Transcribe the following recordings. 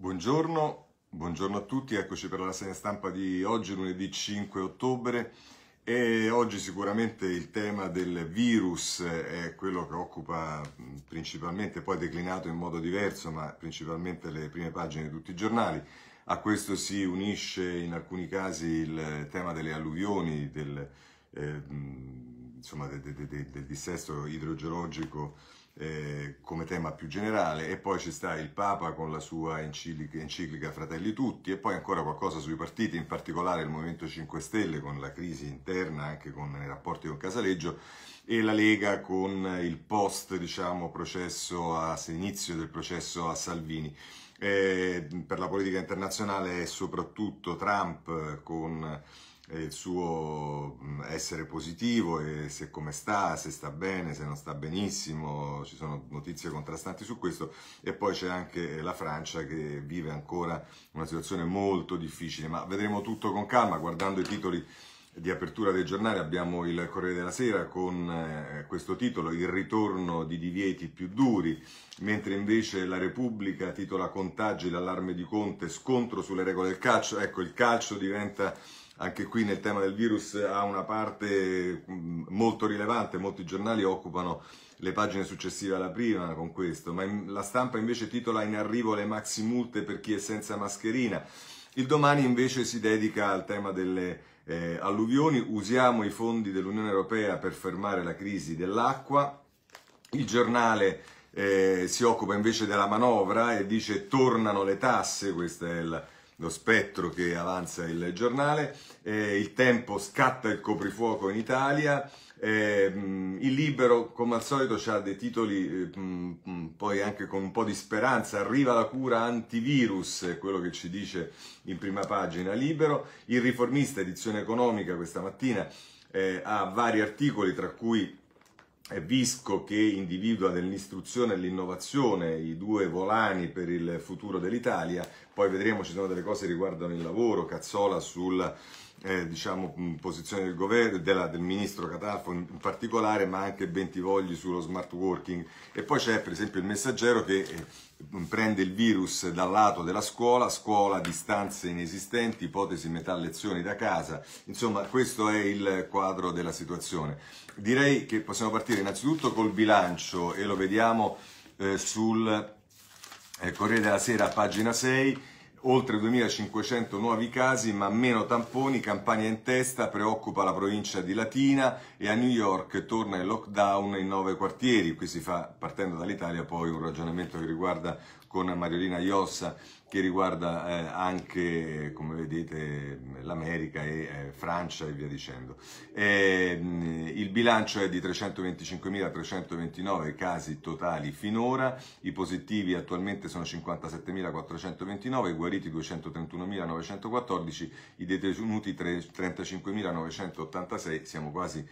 Buongiorno, buongiorno, a tutti, eccoci per la segna stampa di oggi, lunedì 5 ottobre e oggi sicuramente il tema del virus è quello che occupa principalmente, poi declinato in modo diverso, ma principalmente le prime pagine di tutti i giornali. A questo si unisce in alcuni casi il tema delle alluvioni, del, eh, insomma, del, del, del dissesto idrogeologico eh, come tema più generale e poi ci sta il Papa con la sua enciclica, enciclica Fratelli Tutti e poi ancora qualcosa sui partiti, in particolare il Movimento 5 Stelle con la crisi interna anche con i rapporti con Casaleggio e la Lega con il post diciamo, processo a, inizio del processo a Salvini. Eh, per la politica internazionale è soprattutto Trump eh, con il suo mm, essere positivo e se come sta, se sta bene, se non sta benissimo, ci sono notizie contrastanti su questo e poi c'è anche la Francia che vive ancora una situazione molto difficile, ma vedremo tutto con calma guardando i titoli di apertura dei giornali abbiamo il Corriere della Sera con eh, questo titolo Il ritorno di divieti più duri, mentre invece la Repubblica titola Contagi, l'allarme di Conte, scontro sulle regole del calcio. Ecco, il calcio diventa anche qui nel tema del virus ha una parte molto rilevante, molti giornali occupano le pagine successive alla prima con questo, ma la stampa invece titola in arrivo le maxi multe per chi è senza mascherina. Il domani invece si dedica al tema delle eh, alluvioni, usiamo i fondi dell'Unione Europea per fermare la crisi dell'acqua. Il giornale eh, si occupa invece della manovra e dice tornano le tasse, questo è il, lo spettro che avanza il giornale eh, il tempo scatta il coprifuoco in Italia, eh, il Libero, come al solito, ha dei titoli, eh, poi anche con un po' di speranza, arriva la cura antivirus, è quello che ci dice in prima pagina Libero, il Riformista, edizione economica questa mattina, eh, ha vari articoli, tra cui Visco che individua nell'istruzione e l'innovazione i due volani per il futuro dell'Italia, poi vedremo, ci sono delle cose che riguardano il lavoro, Cazzola sul eh, diciamo, mm, posizione del governo, della, del ministro Catalfo in particolare, ma anche Bentivogli sullo smart working. E poi c'è per esempio il messaggero che eh, prende il virus dal lato della scuola, scuola, distanze inesistenti, ipotesi metà lezioni da casa. Insomma, questo è il quadro della situazione. Direi che possiamo partire innanzitutto col bilancio e lo vediamo eh, sul eh, Corriere della Sera, pagina 6 Oltre 2.500 nuovi casi, ma meno tamponi, campagna in testa, preoccupa la provincia di Latina e a New York torna il lockdown in nove quartieri. Qui si fa, partendo dall'Italia, poi un ragionamento che riguarda con Mariolina Iossa che riguarda eh, anche, come vedete, l'America e eh, Francia e via dicendo. E, mh, il bilancio è di 325.329 casi totali finora, i positivi attualmente sono 57.429, i guariti 231.914, i detenuti 35.986, siamo quasi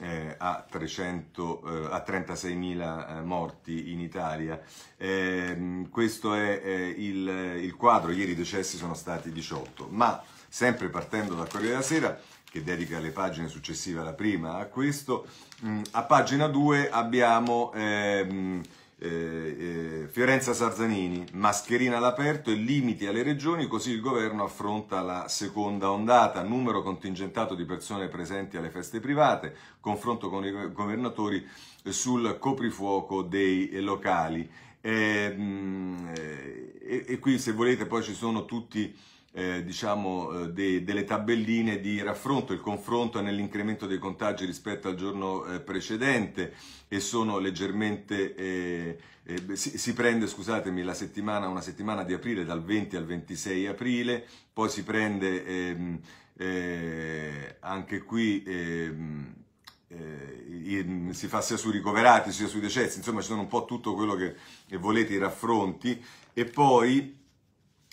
eh, a, 300, eh, a 36.000 eh, morti in Italia. Ehm, questo è eh, il, il quadro, ieri i decessi sono stati 18, ma sempre partendo dal Corriere della Sera, che dedica le pagine successive alla prima a questo, mh, mm, a pagina 2 abbiamo... Ehm, eh, eh, Fiorenza Sarzanini, mascherina all'aperto e limiti alle regioni, così il governo affronta la seconda ondata, numero contingentato di persone presenti alle feste private, confronto con i governatori sul coprifuoco dei locali. E, ehm, eh, e, e qui se volete poi ci sono tutti eh, diciamo, eh, de, delle tabelline di raffronto, il confronto è nell'incremento dei contagi rispetto al giorno eh, precedente e sono leggermente, eh, eh si, si, prende, scusatemi, la settimana, una settimana di aprile dal 20 al 26 aprile, poi si prende ehm, eh, anche qui... Ehm, in, si fa sia sui ricoverati sia sui decessi, insomma ci sono un po' tutto quello che, che volete i raffronti e poi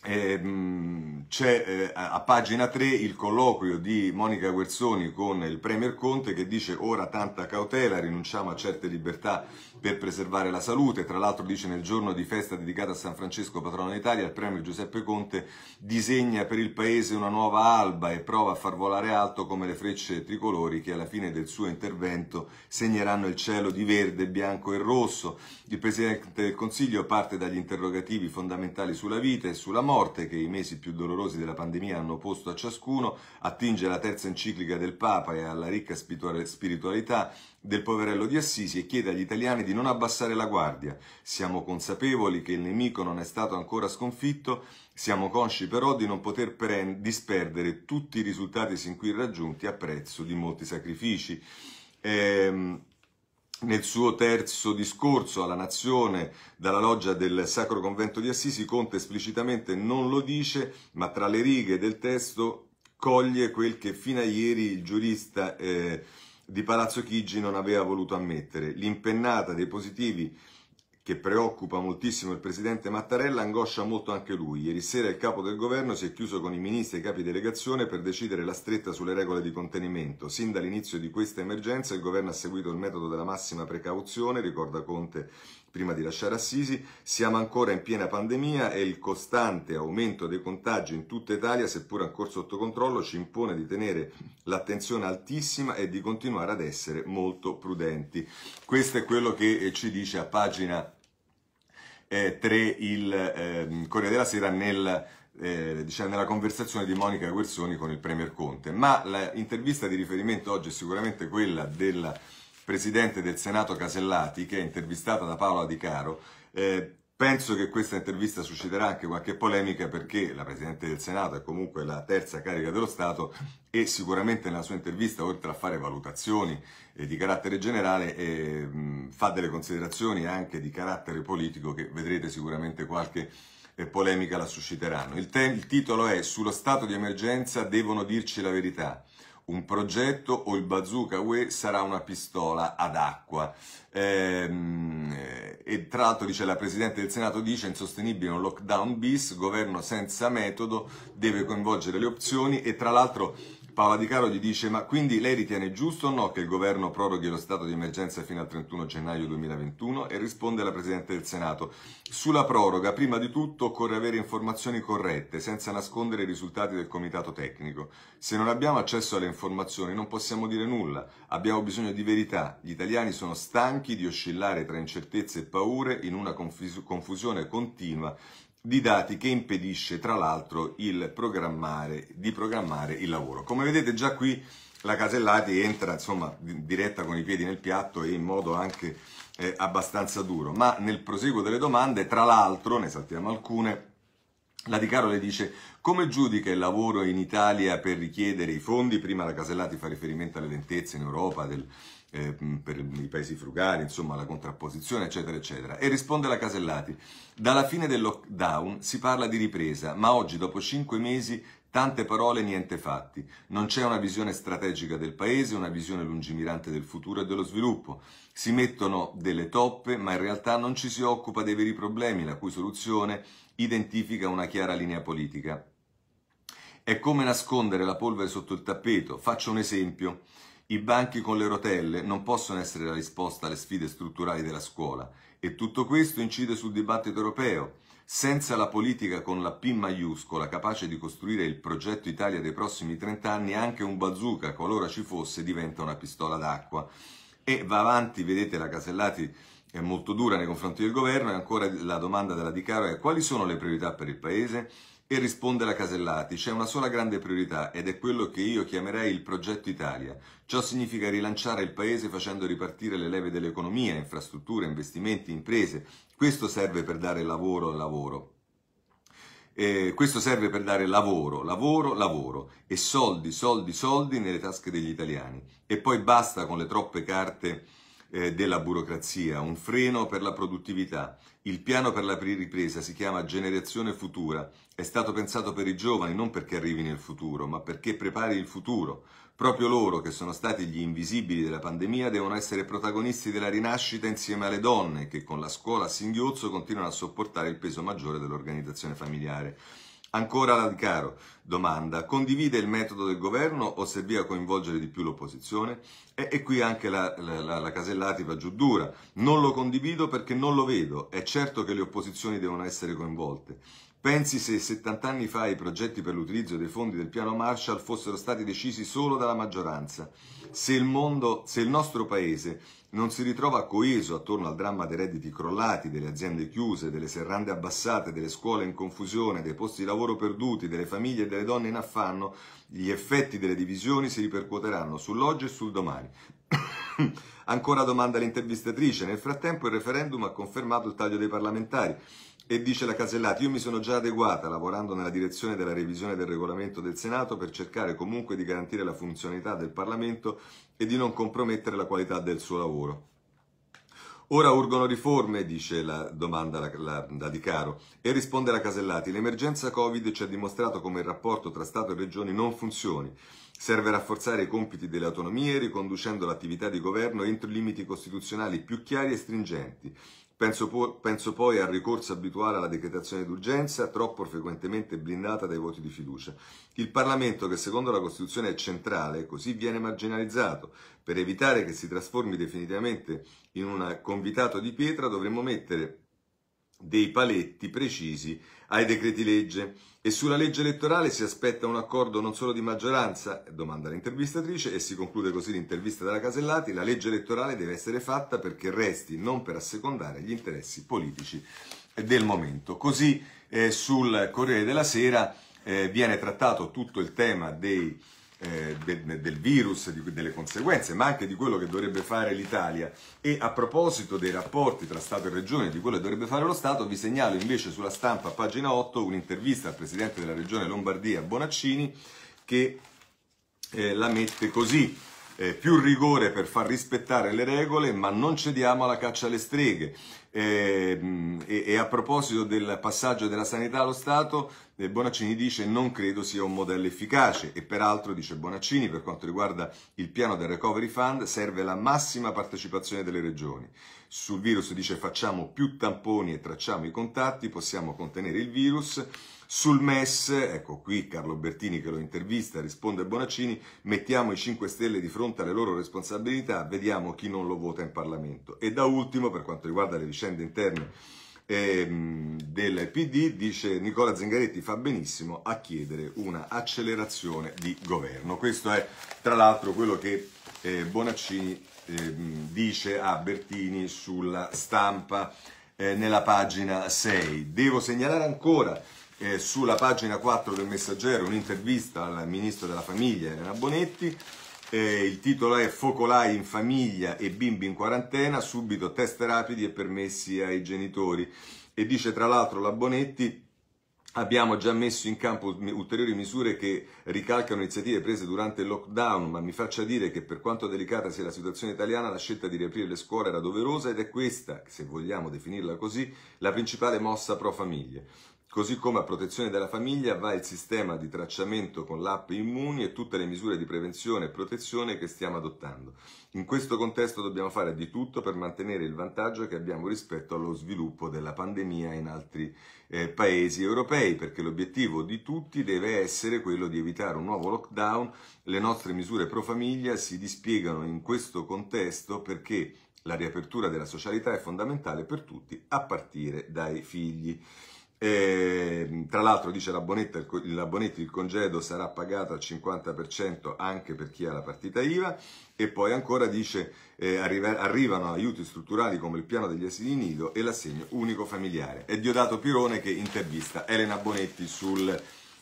Ehm, c'è eh, a pagina 3 il colloquio di Monica Guerzoni con il Premier Conte che dice ora tanta cautela, rinunciamo a certe libertà per preservare la salute. Tra l'altro dice nel giorno di festa dedicata a San Francesco, patrono d'Italia, il premio Giuseppe Conte disegna per il paese una nuova alba e prova a far volare alto come le frecce tricolori che alla fine del suo intervento segneranno il cielo di verde, bianco e rosso. Il Presidente del Consiglio parte dagli interrogativi fondamentali sulla vita e sulla morte che i mesi più dolorosi della pandemia hanno posto a ciascuno, attinge alla terza enciclica del Papa e alla ricca spiritualità del poverello di Assisi e chiede agli italiani di non abbassare la guardia. Siamo consapevoli che il nemico non è stato ancora sconfitto, siamo consci però di non poter disperdere tutti i risultati sin qui raggiunti a prezzo di molti sacrifici. Ehm, nel suo terzo discorso alla nazione dalla loggia del Sacro Convento di Assisi, Conte esplicitamente non lo dice, ma tra le righe del testo coglie quel che fino a ieri il giurista eh, di Palazzo Chigi non aveva voluto ammettere. L'impennata dei positivi che preoccupa moltissimo il presidente Mattarella angoscia molto anche lui. Ieri sera il capo del governo si è chiuso con i ministri e i capi delegazione per decidere la stretta sulle regole di contenimento. Sin dall'inizio di questa emergenza il governo ha seguito il metodo della massima precauzione, ricorda Conte prima di lasciare Assisi, siamo ancora in piena pandemia e il costante aumento dei contagi in tutta Italia, seppur ancora sotto controllo, ci impone di tenere l'attenzione altissima e di continuare ad essere molto prudenti. Questo è quello che eh, ci dice a pagina 3 eh, il ehm, Corriere della Sera nel, eh, diciamo, nella conversazione di Monica Guerzoni con il Premier Conte. Ma l'intervista di riferimento oggi è sicuramente quella della presidente del Senato Casellati, che è intervistata da Paola Di Caro. Eh, penso che questa intervista susciterà anche qualche polemica perché la Presidente del Senato è comunque la terza carica dello Stato e sicuramente nella sua intervista, oltre a fare valutazioni eh, di carattere generale, eh, mh, fa delle considerazioni anche di carattere politico che vedrete sicuramente qualche eh, polemica la susciteranno. Il, te- il titolo è Sullo stato di emergenza devono dirci la verità un progetto o il bazooka UE sarà una pistola ad acqua. Ehm, eh, e tra l'altro dice la Presidente del Senato dice insostenibile un lockdown bis, governo senza metodo, deve coinvolgere le opzioni e tra l'altro Paola Di Caro gli dice ma quindi lei ritiene giusto o no che il governo proroghi lo stato di emergenza fino al 31 gennaio 2021 e risponde la Presidente del Senato sulla proroga prima di tutto occorre avere informazioni corrette senza nascondere i risultati del comitato tecnico se non abbiamo accesso alle informazioni non possiamo dire nulla abbiamo bisogno di verità gli italiani sono stanchi di oscillare tra incertezze e paure in una confusione continua di dati che impedisce tra l'altro di programmare il lavoro. Come vedete già qui la Casellati entra insomma diretta con i piedi nel piatto e in modo anche eh, abbastanza duro, ma nel proseguo delle domande, tra l'altro, ne saltiamo alcune, la Di Caro le dice come giudica il lavoro in Italia per richiedere i fondi? Prima la Casellati fa riferimento alle lentezze in Europa del, eh, per i paesi frugali, insomma la contrapposizione, eccetera, eccetera. E risponde la Casellati, dalla fine del lockdown si parla di ripresa, ma oggi dopo cinque mesi Tante parole, niente fatti. Non c'è una visione strategica del paese, una visione lungimirante del futuro e dello sviluppo. Si mettono delle toppe, ma in realtà non ci si occupa dei veri problemi, la cui soluzione identifica una chiara linea politica. È come nascondere la polvere sotto il tappeto. Faccio un esempio. I banchi con le rotelle non possono essere la risposta alle sfide strutturali della scuola e tutto questo incide sul dibattito europeo. Senza la politica con la P maiuscola capace di costruire il progetto Italia dei prossimi 30 anni, anche un bazooka, qualora ci fosse, diventa una pistola d'acqua. E va avanti, vedete la Casellati è molto dura nei confronti del governo e ancora la domanda della Di Caro è quali sono le priorità per il Paese? E risponde la Casellati, c'è una sola grande priorità ed è quello che io chiamerei il progetto Italia. Ciò significa rilanciare il Paese facendo ripartire le leve dell'economia, infrastrutture, investimenti, imprese. Questo serve per dare lavoro al lavoro. Eh, questo serve per dare lavoro, lavoro, lavoro e soldi, soldi, soldi nelle tasche degli italiani. E poi basta con le troppe carte eh, della burocrazia, un freno per la produttività. Il piano per la ripresa si chiama Generazione Futura, è stato pensato per i giovani non perché arrivi nel futuro, ma perché prepari il futuro. Proprio loro, che sono stati gli invisibili della pandemia, devono essere protagonisti della rinascita insieme alle donne, che con la scuola a singhiozzo continuano a sopportare il peso maggiore dell'organizzazione familiare. Ancora Ladicaro, domanda, condivide il metodo del governo o serviva a coinvolgere di più l'opposizione? E, e qui anche la, la, la, Casellati va giù dura, non lo condivido perché non lo vedo, è certo che le opposizioni devono essere coinvolte, Pensi se 70 anni fa i progetti per l'utilizzo dei fondi del piano Marshall fossero stati decisi solo dalla maggioranza, se il, mondo, se il nostro paese non si ritrova coeso attorno al dramma dei redditi crollati, delle aziende chiuse, delle serrande abbassate, delle scuole in confusione, dei posti di lavoro perduti, delle famiglie e delle donne in affanno, gli effetti delle divisioni si ripercuoteranno sull'oggi e sul domani. Ancora domanda l'intervistatrice, nel frattempo il referendum ha confermato il taglio dei parlamentari. E dice la Casellati, io mi sono già adeguata lavorando nella direzione della revisione del regolamento del Senato per cercare comunque di garantire la funzionalità del Parlamento e di non compromettere la qualità del suo lavoro. Ora urgono riforme, dice la domanda la, la, la Di Caro, e risponde la Casellati, l'emergenza Covid ci ha dimostrato come il rapporto tra Stato e Regioni non funzioni. Serve rafforzare i compiti delle autonomie riconducendo l'attività di governo entro limiti costituzionali più chiari e stringenti. Penso, po- penso, poi al ricorso abituale alla decretazione d'urgenza, troppo frequentemente blindata dai voti di fiducia. Il Parlamento, che secondo la Costituzione è centrale, così viene marginalizzato. Per evitare che si trasformi definitivamente in un convitato di pietra, dovremmo mettere dei paletti precisi ai decreti legge e sulla legge elettorale si aspetta un accordo non solo di maggioranza, domanda l'intervistatrice, e si conclude così l'intervista della Casellati, la legge elettorale deve essere fatta perché resti, non per assecondare gli interessi politici del momento. Così eh, sul Corriere della Sera eh, viene trattato tutto il tema dei eh, de, del virus, di, delle conseguenze, ma anche di quello che dovrebbe fare l'Italia. E a proposito dei rapporti tra Stato e Regione, di quello che dovrebbe fare lo Stato, vi segnalo invece sulla stampa, pagina 8, un'intervista al Presidente della Regione Lombardia, Bonaccini, che eh, la mette così eh, più rigore per far rispettare le regole, ma non cediamo alla caccia alle streghe. Eh, e, e, a proposito del passaggio della sanità allo Stato, eh, Bonaccini dice non credo sia un modello efficace e peraltro, dice Bonaccini, per quanto riguarda il piano del Recovery Fund serve la massima partecipazione delle regioni. Sul virus dice facciamo più tamponi e tracciamo i contatti, possiamo contenere il virus. Sul MES, ecco qui Carlo Bertini che lo intervista, risponde Bonaccini, mettiamo i 5 Stelle di fronte alle loro responsabilità, vediamo chi non lo vota in Parlamento. E da ultimo, per quanto riguarda le vicende interne ehm, del PD, dice Nicola Zingaretti fa benissimo a chiedere una accelerazione di governo. Questo è tra l'altro quello che eh, Bonaccini ehm, dice a Bertini sulla stampa eh, nella pagina 6. Devo segnalare ancora eh, sulla pagina 4 del Messaggero un'intervista al ministro della famiglia Elena Bonetti. Eh, il titolo è Focolai in famiglia e bimbi in quarantena, subito test rapidi e permessi ai genitori. E dice tra l'altro la Bonetti Abbiamo già messo in campo ulteriori misure che ricalcano iniziative prese durante il lockdown, ma mi faccia dire che per quanto delicata sia la situazione italiana, la scelta di riaprire le scuole era doverosa ed è questa, se vogliamo definirla così, la principale mossa pro famiglie. Così come a protezione della famiglia va il sistema di tracciamento con l'app Immuni e tutte le misure di prevenzione e protezione che stiamo adottando. In questo contesto dobbiamo fare di tutto per mantenere il vantaggio che abbiamo rispetto allo sviluppo della pandemia in altri eh, paesi europei, perché l'obiettivo di tutti deve essere quello di evitare un nuovo lockdown. Le nostre misure pro famiglia si dispiegano in questo contesto perché la riapertura della socialità è fondamentale per tutti, a partire dai figli. E, tra l'altro dice la Bonetti, la Bonetti il congedo sarà pagato al 50% anche per chi ha la partita IVA e poi ancora dice eh, arriva, arrivano aiuti strutturali come il piano degli asili nido e l'assegno unico familiare. È Diodato Pirone che intervista Elena Bonetti sul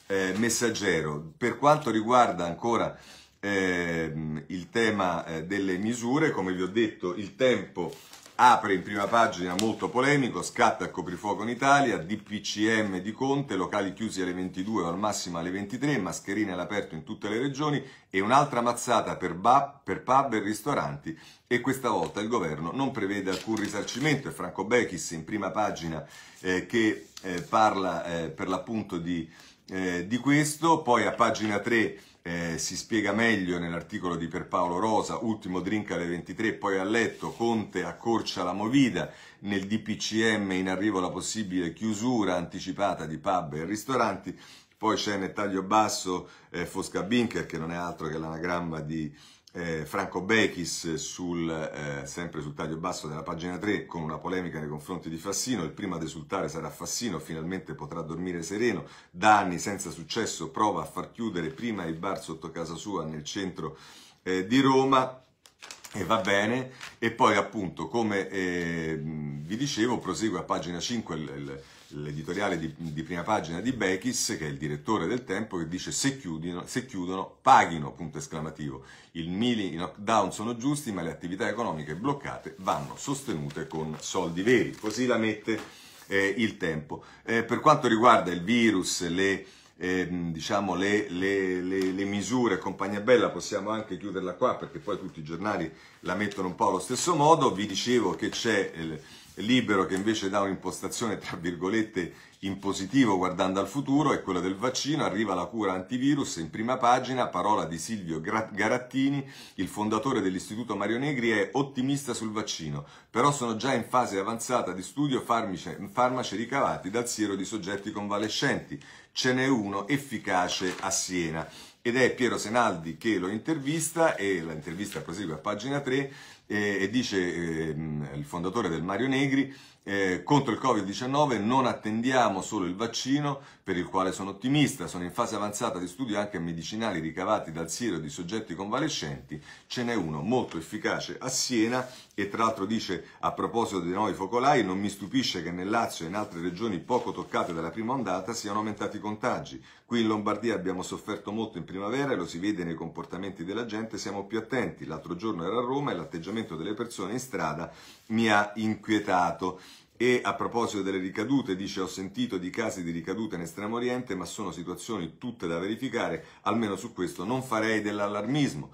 eh, messaggero. Per quanto riguarda ancora eh, il tema eh, delle misure, come vi ho detto il tempo apre in prima pagina molto polemico, scatta a coprifuoco in Italia, DPCM di Conte, locali chiusi alle 22 o al massimo alle 23, mascherine all'aperto in tutte le regioni e un'altra mazzata per, ba, per pub e ristoranti e questa volta il governo non prevede alcun risarcimento. È Franco Bechis in prima pagina eh, che eh, parla eh, per l'appunto di, eh, di questo, poi a pagina 3 eh, si spiega meglio nell'articolo di Pierpaolo Rosa, ultimo drink alle 23, poi a letto, Conte accorcia la movida, nel DPCM in arrivo la possibile chiusura anticipata di pub e ristoranti, poi c'è nel taglio basso eh, Fosca Binker che non è altro che l'anagramma di eh, Franco Bechis sul, eh, sempre sul taglio basso della pagina 3 con una polemica nei confronti di Fassino, il primo ad esultare sarà Fassino, finalmente potrà dormire sereno, da anni senza successo prova a far chiudere prima il bar sotto casa sua nel centro eh, di Roma e va bene, e poi appunto come eh, vi dicevo prosegue a pagina 5 il, il l'editoriale di, di, prima pagina di Bechis, che è il direttore del tempo, che dice se, chiudino, se chiudono, paghino, punto esclamativo. I mili in lockdown sono giusti, ma le attività economiche bloccate vanno sostenute con soldi veri. Così la mette eh, il tempo. Eh, per quanto riguarda il virus, le... Eh, diciamo, le, le, le, le, misure compagnia bella possiamo anche chiuderla qua perché poi tutti i giornali la mettono un po' allo stesso modo vi dicevo che c'è libero che invece dà un'impostazione tra virgolette in positivo guardando al futuro è quella del vaccino, arriva la cura antivirus in prima pagina, parola di Silvio Garattini, il fondatore dell'Istituto Mario Negri è ottimista sul vaccino, però sono già in fase avanzata di studio farmice, farmaci ricavati dal siero di soggetti convalescenti, ce n'è uno efficace a Siena ed è Piero Senaldi che lo intervista e l'intervista prosegue a pagina 3 e, dice eh, il fondatore del Mario Negri eh, contro il Covid-19 non attendiamo solo il vaccino, per il quale sono ottimista, sono in fase avanzata di studio anche medicinali ricavati dal siero di soggetti convalescenti, ce n'è uno molto efficace a Siena e tra l'altro dice a proposito dei nuovi focolai non mi stupisce che nel Lazio e in altre regioni poco toccate dalla prima ondata siano aumentati i contagi, qui in Lombardia abbiamo sofferto molto in primavera e lo si vede nei comportamenti della gente, siamo più attenti, l'altro giorno era a Roma e l'atteggiamento delle persone in strada mi ha inquietato. E a proposito delle ricadute, dice ho sentito di casi di ricadute in Estremo Oriente, ma sono situazioni tutte da verificare, almeno su questo non farei dell'allarmismo.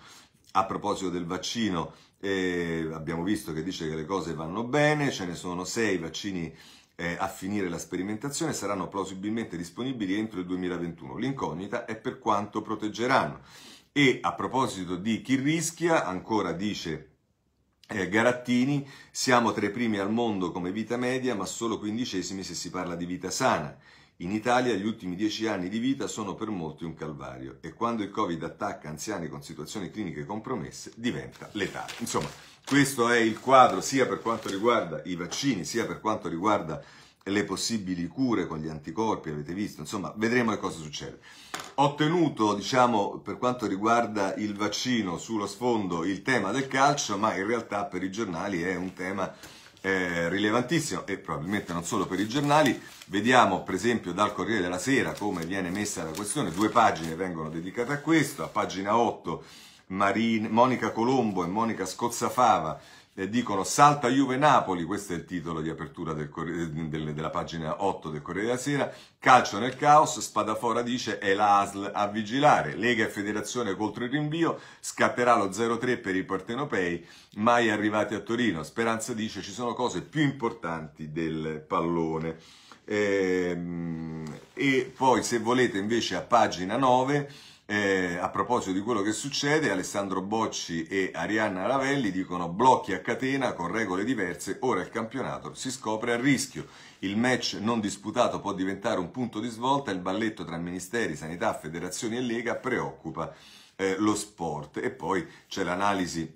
A proposito del vaccino, eh, abbiamo visto che dice che le cose vanno bene, ce ne sono sei vaccini eh, a finire la sperimentazione, saranno plausibilmente disponibili entro il 2021. L'incognita è per quanto proteggeranno. E a proposito di chi rischia, ancora dice eh, Garattini, siamo tra i primi al mondo come vita media, ma solo quindicesimi se si parla di vita sana. In Italia gli ultimi dieci anni di vita sono per molti un calvario e quando il Covid attacca anziani con situazioni cliniche compromesse diventa letale. Insomma, questo è il quadro sia per quanto riguarda i vaccini, sia per quanto riguarda le possibili cure con gli anticorpi, avete visto, insomma, vedremo che cosa succede. Ho tenuto, diciamo, per quanto riguarda il vaccino sullo sfondo il tema del calcio, ma in realtà per i giornali è un tema eh, rilevantissimo e probabilmente non solo per i giornali. Vediamo per esempio dal Corriere della Sera come viene messa la questione, due pagine vengono dedicate a questo, a pagina 8 Marine, Monica Colombo e Monica Scozzafava eh, dicono salta Juve-Napoli, questo è il titolo di apertura del, eh, del, della pagina 8 del Corriere della Sera, calcio nel caos, Spadafora dice è la ASL a vigilare, Lega e Federazione contro il rinvio, scatterà lo 0-3 per i partenopei, mai arrivati a Torino, Speranza dice ci sono cose più importanti del pallone. E, ehm, e poi se volete invece a pagina 9 eh, a proposito di quello che succede, Alessandro Bocci e Arianna Ravelli dicono blocchi a catena con regole diverse, ora il campionato si scopre a rischio. Il match non disputato può diventare un punto di svolta, il balletto tra ministeri, sanità, federazioni e lega preoccupa eh, lo sport. E poi c'è l'analisi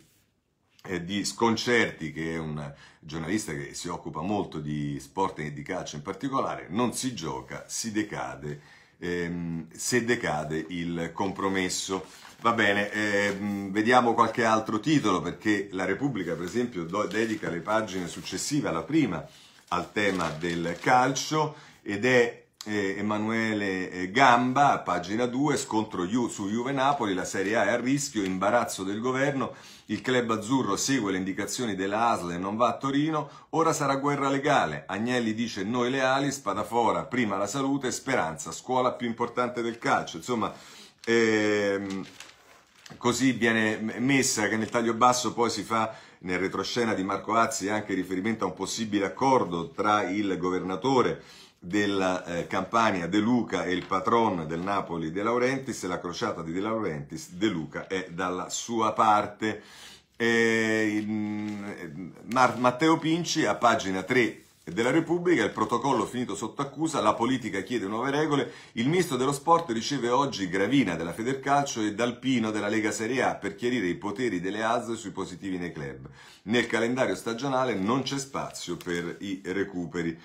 eh, di Sconcerti, che è un giornalista che si occupa molto di sport e di calcio in particolare, non si gioca, si decade ehm, se decade il compromesso. Va bene, ehm, vediamo qualche altro titolo perché la Repubblica per esempio do, dedica le pagine successive alla prima al tema del calcio ed è eh, Emanuele Gamba, pagina 2, scontro Ju, su Juve-Napoli, la Serie A è a rischio, imbarazzo del governo, il club azzurro segue le indicazioni della ASL e non va a Torino, ora sarà guerra legale, Agnelli dice noi leali, Spadafora prima la salute, Speranza, scuola più importante del calcio, insomma... Ehm, così viene messa che nel taglio basso poi si fa nel retroscena di Marco Azzi anche riferimento a un possibile accordo tra il governatore della eh, Campania De Luca e il patron del Napoli De Laurentiis, la crociata di De Laurentiis, De Luca è dalla sua parte. Eh, in, Mar- Matteo Pinci a pagina 3 della Repubblica, il protocollo finito sotto accusa, la politica chiede nuove regole, il ministro dello sport riceve oggi Gravina della Federcalcio e Dalpino della Lega Serie A per chiarire i poteri delle ASL sui positivi nei club. Nel calendario stagionale non c'è spazio per i recuperi.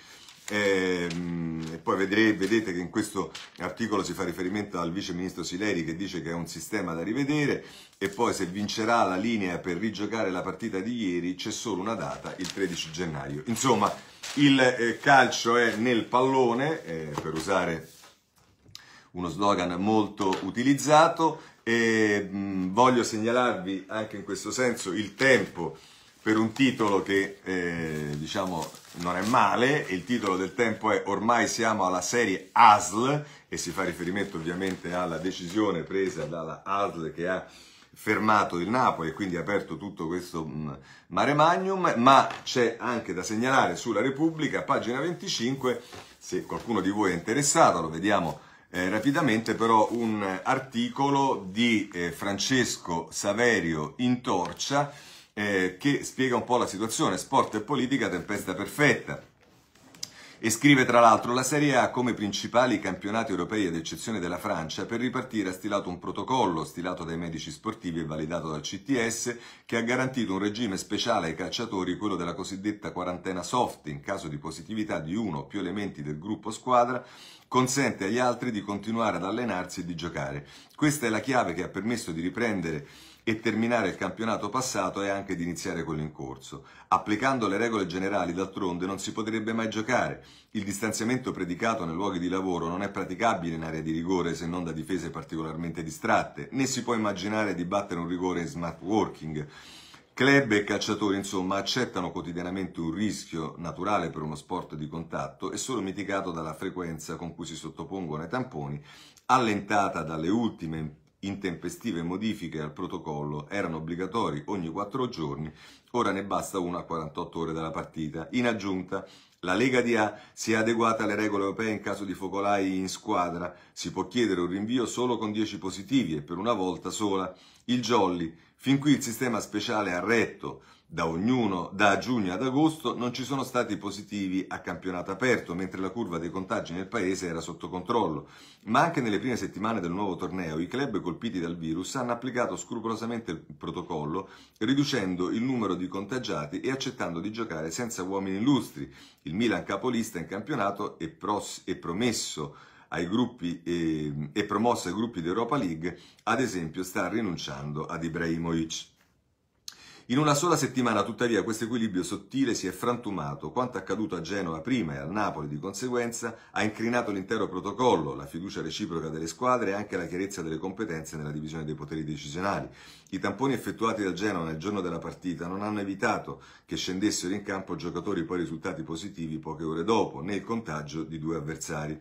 Ehm, e poi vedrete, vedete che in questo articolo si fa riferimento al vice ministro Sileri che dice che è un sistema da rivedere e poi se vincerà la linea per rigiocare la partita di ieri c'è solo una data, il 13 gennaio. Insomma, il eh, calcio è nel pallone, eh, per usare uno slogan molto utilizzato e mh, mm, voglio segnalarvi anche in questo senso il tempo per un titolo che eh, diciamo non è male, il titolo del tempo è Ormai siamo alla serie ASL e si fa riferimento ovviamente alla decisione presa dalla ASL che ha fermato il Napoli e quindi ha aperto tutto questo mm, mare magnum, ma c'è anche da segnalare sulla Repubblica, pagina 25, se qualcuno di voi è interessato, lo vediamo eh, rapidamente, però un articolo di eh, Francesco Saverio Intorcia, eh, che spiega un po' la situazione, sport e politica, tempesta perfetta. E scrive tra l'altro la Serie A come principali campionati europei ad eccezione della Francia per ripartire ha stilato un protocollo stilato dai medici sportivi e validato dal CTS che ha garantito un regime speciale ai calciatori, quello della cosiddetta quarantena soft in caso di positività di uno o più elementi del gruppo squadra consente agli altri di continuare ad allenarsi e di giocare. Questa è la chiave che ha permesso di riprendere e terminare il campionato passato e anche di iniziare quello in corso. Applicando le regole generali, d'altronde, non si potrebbe mai giocare. Il distanziamento predicato nei luoghi di lavoro non è praticabile in area di rigore se non da difese particolarmente distratte, né si può immaginare di battere un rigore in smart working. Club e calciatori, insomma, accettano quotidianamente un rischio naturale per uno sport di contatto e solo mitigato dalla frequenza con cui si sottopongono ai tamponi, allentata dalle ultime intempestive modifiche al protocollo erano obbligatori ogni 4 giorni, ora ne basta una a 48 ore dalla partita. In aggiunta, la Lega di A si è adeguata alle regole europee in caso di focolai in squadra, si può chiedere un rinvio solo con 10 positivi e per una volta sola. Il Jolly, fin qui il sistema speciale ha retto da ognuno, da giugno ad agosto, non ci sono stati positivi a campionato aperto, mentre la curva dei contagi nel paese era sotto controllo. Ma anche nelle prime settimane del nuovo torneo, i club colpiti dal virus hanno applicato scrupolosamente il protocollo, riducendo il numero di contagiati e accettando di giocare senza uomini illustri. Il Milan capolista in campionato è, pros- è promesso ai gruppi e, ehm, e promosso ai gruppi d'Europa League, ad esempio sta rinunciando ad Ibrahimovic. In una sola settimana, tuttavia, questo equilibrio sottile si è frantumato. Quanto accaduto a Genova prima e al Napoli di conseguenza ha incrinato l'intero protocollo, la fiducia reciproca delle squadre e anche la chiarezza delle competenze nella divisione dei poteri decisionali. I tamponi effettuati dal Genova nel giorno della partita non hanno evitato che scendessero in campo giocatori poi risultati positivi poche ore dopo, né il contagio di due avversari.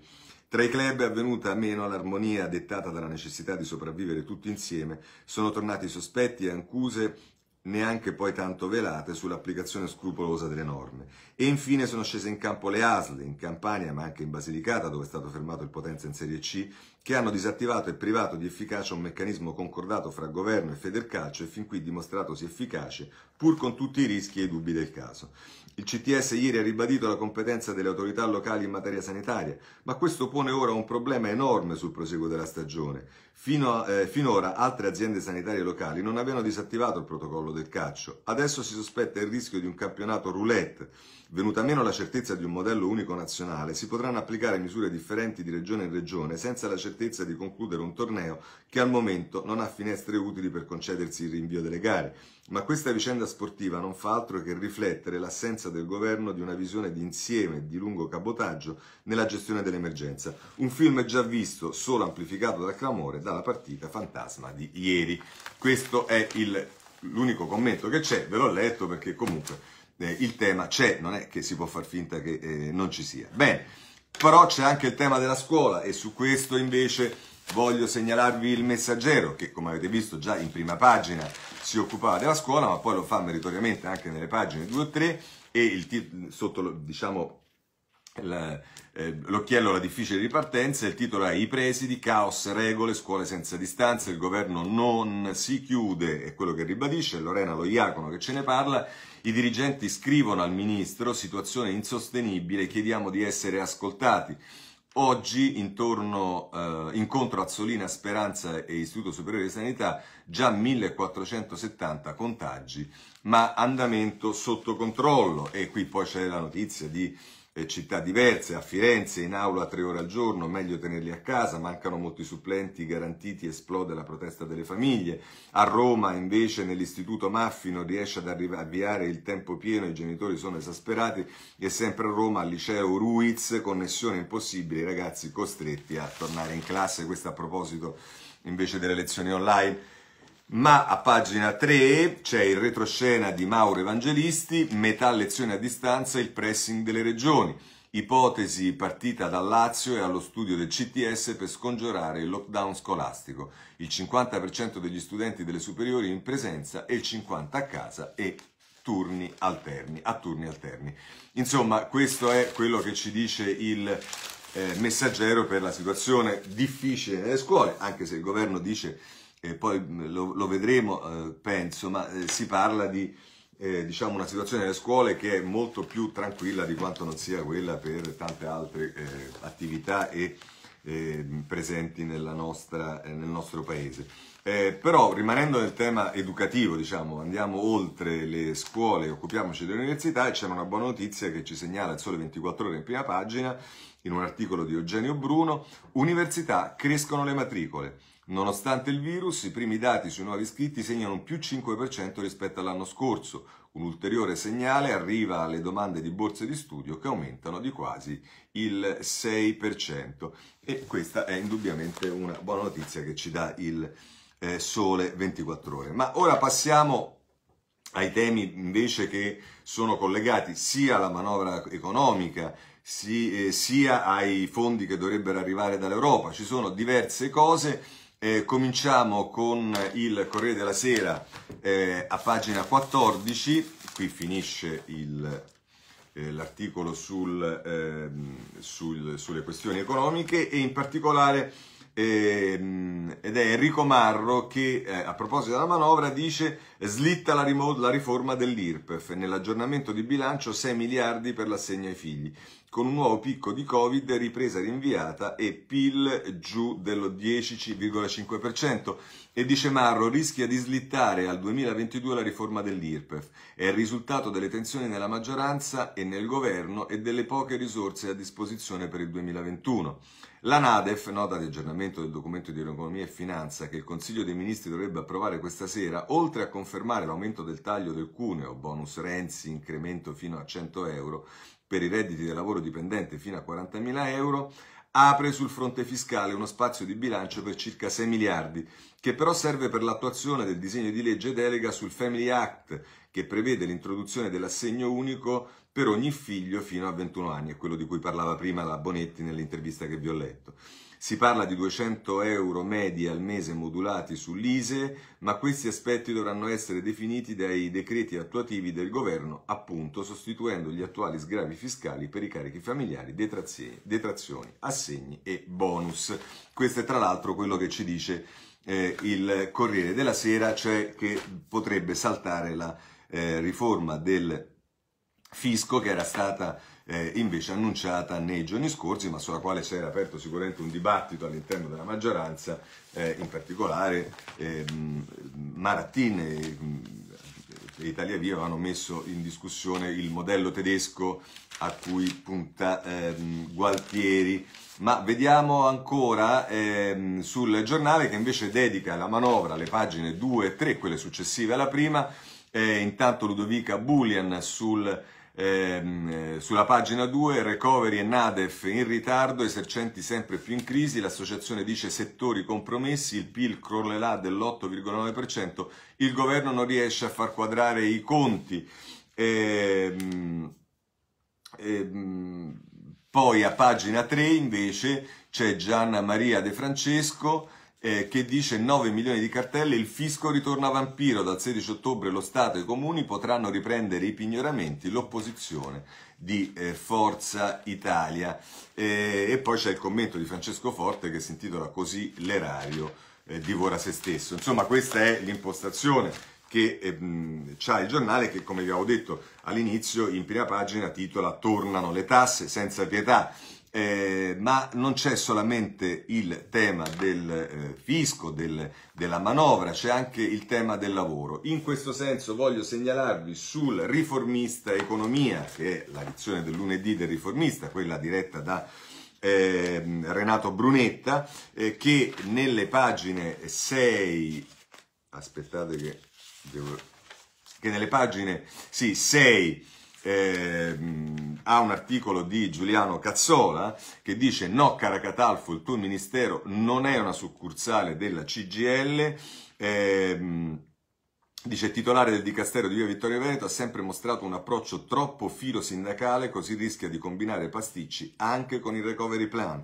Tra i club è avvenuta meno l'armonia dettata dalla necessità di sopravvivere tutti insieme, sono tornati sospetti e accuse neanche poi tanto velate sull'applicazione scrupolosa delle norme. E infine sono scese in campo le ASL in Campania, ma anche in Basilicata, dove è stato fermato il Potenza in Serie C, che hanno disattivato e privato di efficacia un meccanismo concordato fra governo e Federcalcio e fin qui dimostratosi efficace, pur con tutti i rischi e i dubbi del caso. Il CTS ieri ha ribadito la competenza delle autorità locali in materia sanitaria, ma questo pone ora un problema enorme sul proseguo della stagione. Fino a, eh, finora altre aziende sanitarie locali non avevano disattivato il protocollo del calcio. Adesso si sospetta il rischio di un campionato roulette. Venuta meno la certezza di un modello unico nazionale, si potranno applicare misure differenti di regione in regione senza la certezza di concludere un torneo che al momento non ha finestre utili per concedersi il rinvio delle gare. Ma questa vicenda sportiva non fa altro che riflettere l'assenza del governo di una visione di insieme e di lungo cabotaggio nella gestione dell'emergenza. Un film già visto, solo amplificato dal clamore, dalla partita fantasma di ieri. Questo è il, l'unico commento che c'è, ve l'ho letto perché comunque eh, il tema c'è, non è che si può far finta che eh, non ci sia. Bene, però c'è anche il tema della scuola e su questo invece Voglio segnalarvi il messaggero che come avete visto già in prima pagina si occupava della scuola ma poi lo fa meritoriamente anche nelle pagine 2 o 3 e il titolo, sotto diciamo, la, eh, l'occhiello alla difficile ripartenza, il titolo è I presidi, caos, regole, scuole senza distanze, il governo non si chiude, è quello che ribadisce, Lorena lo Iacono che ce ne parla, i dirigenti scrivono al ministro situazione insostenibile, chiediamo di essere ascoltati. Oggi, intorno eh, incontro Azzolina, Speranza e Istituto Superiore di Sanità, già 1470 contagi, ma andamento sotto controllo. E qui poi c'è la notizia di eh, città diverse, a Firenze in aula tre ore al giorno, meglio tenerli a casa, mancano molti supplenti garantiti, esplode la protesta delle famiglie, a Roma invece nell'istituto Maffi non riesce ad avviare il tempo pieno, i genitori sono esasperati e sempre a Roma al liceo Ruiz connessione impossibile, i ragazzi costretti a tornare in classe, questo a proposito invece delle lezioni online. Ma a pagina 3 c'è il retroscena di Mauro Evangelisti, metà lezione a distanza, il pressing delle regioni. Ipotesi partita dal Lazio e allo studio del CTS per scongiurare il lockdown scolastico. Il 50% degli studenti delle superiori in presenza e il 50% a casa e turni alterni, a turni alterni. Insomma, questo è quello che ci dice il eh, messaggero per la situazione difficile nelle scuole, anche se il governo dice eh, poi lo, lo vedremo, eh, penso, ma eh, si parla di eh, diciamo una situazione delle scuole che è molto più tranquilla di quanto non sia quella per tante altre eh, attività e eh, presenti nostra, nel nostro paese. Eh, però rimanendo nel tema educativo, diciamo, andiamo oltre le scuole, occupiamoci delle università e c'è una buona notizia che ci segnala il Sole 24 ore in prima pagina, in un articolo di Eugenio Bruno, Università crescono le matricole. Nonostante il virus, i primi dati sui nuovi iscritti segnano un più 5% rispetto all'anno scorso. Un ulteriore segnale arriva alle domande di borse di studio che aumentano di quasi il 6%. E questa è indubbiamente una buona notizia che ci dà il eh, sole 24 ore. Ma ora passiamo ai temi invece che sono collegati sia alla manovra economica eh, sia ai fondi che dovrebbero arrivare dall'Europa. Ci sono diverse cose eh, cominciamo con il Corriere della Sera eh, a pagina 14, qui finisce eh, l'articolo eh, sul, ehm, sul, sulle questioni economiche e in particolare ehm, ed è Enrico Marro che eh, a proposito della manovra dice slitta la, la riforma dell'IRPEF, nell'aggiornamento di bilancio 6 miliardi per l'assegno ai figli con un nuovo picco di Covid, ripresa rinviata e PIL giù dello 10,5%. E dice Marro, rischia di slittare al 2022 la riforma dell'IRPEF. È il risultato delle tensioni nella maggioranza e nel governo e delle poche risorse a disposizione per il 2021. La NADEF, nota di aggiornamento del documento di economia e finanza che il Consiglio dei Ministri dovrebbe approvare questa sera, oltre a confermare l'aumento del taglio del cuneo, bonus Renzi, incremento fino a 100 euro, per i redditi del lavoro dipendente fino a 40.000 euro, apre sul fronte fiscale uno spazio di bilancio per circa 6 miliardi, che però serve per l'attuazione del disegno di legge delega sul Family Act, che prevede l'introduzione dell'assegno unico per ogni figlio fino a 21 anni, è quello di cui parlava prima la Bonetti nell'intervista che vi ho letto. Si parla di 200 euro medi al mese modulati sull'ISE, ma questi aspetti dovranno essere definiti dai decreti attuativi del governo, appunto sostituendo gli attuali sgravi fiscali per i carichi familiari, detrazioni, assegni e bonus. Questo è tra l'altro quello che ci dice eh, il Corriere della Sera, cioè che potrebbe saltare la eh, riforma del fisco che era stata eh, invece annunciata nei giorni scorsi, ma sulla quale si era aperto sicuramente un dibattito all'interno della maggioranza, eh, in particolare ehm, Maratin e, mm, e Italia Via avevano messo in discussione il modello tedesco a cui punta ehm, Gualtieri, ma vediamo ancora ehm, sul giornale che invece dedica la manovra alle pagine 2 e 3, quelle successive alla prima, eh, intanto Ludovica Bullian sul Ehm, eh, sulla pagina 2, recovery e Nadef in ritardo, esercenti sempre più in crisi, l'associazione dice settori compromessi, il PIL crollerà dell'8,9%, il governo non riesce a far quadrare i conti. Eh, eh, poi a pagina 3 invece c'è Gianna Maria De Francesco eh, che dice 9 milioni di cartelle, il fisco ritorna vampiro, dal 16 ottobre lo Stato e i comuni potranno riprendere i pignoramenti, l'opposizione di eh, Forza Italia. Eh, e poi c'è il commento di Francesco Forte che si intitola così l'erario eh, divora se stesso. Insomma questa è l'impostazione che ehm, ha il giornale che, come vi avevo detto all'inizio, in prima pagina titola Tornano le tasse senza pietà eh, ma non c'è solamente il tema del eh, fisco, del, della manovra, c'è anche il tema del lavoro. In questo senso voglio segnalarvi sul Riformista Economia, che è la lezione del lunedì del Riformista, quella diretta da eh, Renato Brunetta, eh, che nelle pagine 6, aspettate che devo, che nelle pagine, sì, 6, ehm, ha un articolo di Giuliano Cazzola che dice no cara Catalfo, il tuo ministero non è una succursale della CGL, ehm, Dice titolare del dicastero di Via Vittorio Veneto ha sempre mostrato un approccio troppo filo sindacale, così rischia di combinare pasticci anche con il recovery plan.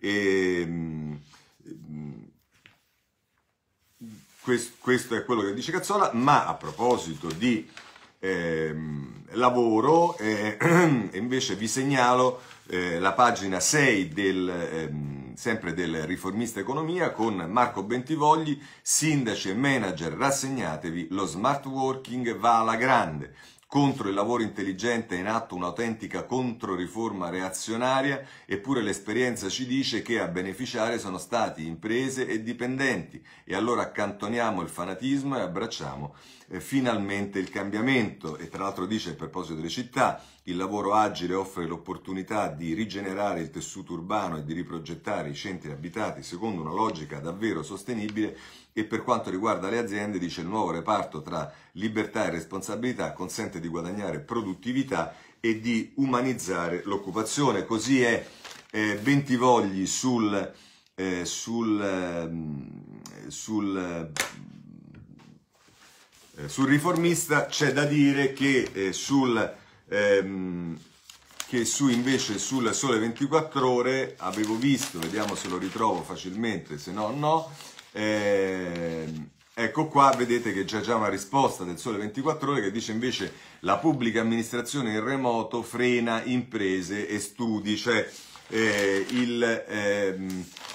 E, ehm, questo è quello che dice Cazzola, ma a proposito di ehm, lavoro eh, e invece vi segnalo eh, la pagina 6 del, ehm, sempre del Riformista Economia con Marco Bentivogli, sindaci e manager rassegnatevi, lo smart working va alla grande. Contro il lavoro intelligente è in atto un'autentica controriforma reazionaria, eppure l'esperienza ci dice che a beneficiare sono stati imprese e dipendenti. E allora accantoniamo il fanatismo e abbracciamo eh, finalmente il cambiamento. E tra l'altro dice, a proposito delle città, il lavoro agile offre l'opportunità di rigenerare il tessuto urbano e di riprogettare i centri abitati secondo una logica davvero sostenibile e per quanto riguarda le aziende dice il nuovo reparto tra libertà e responsabilità consente di guadagnare produttività e di umanizzare l'occupazione. Così è eh, Ventivogli sul, eh, sul, ehm, eh, sul, sul, riformista, c'è da dire che, eh, sul, ehm, che su, invece sul Sole 24 ore avevo visto, vediamo se lo ritrovo facilmente, se no no, eh, ecco qua vedete che c'è già una risposta del Sole 24 Ore che dice invece la pubblica amministrazione in remoto frena imprese e studi, cioè eh, il, eh,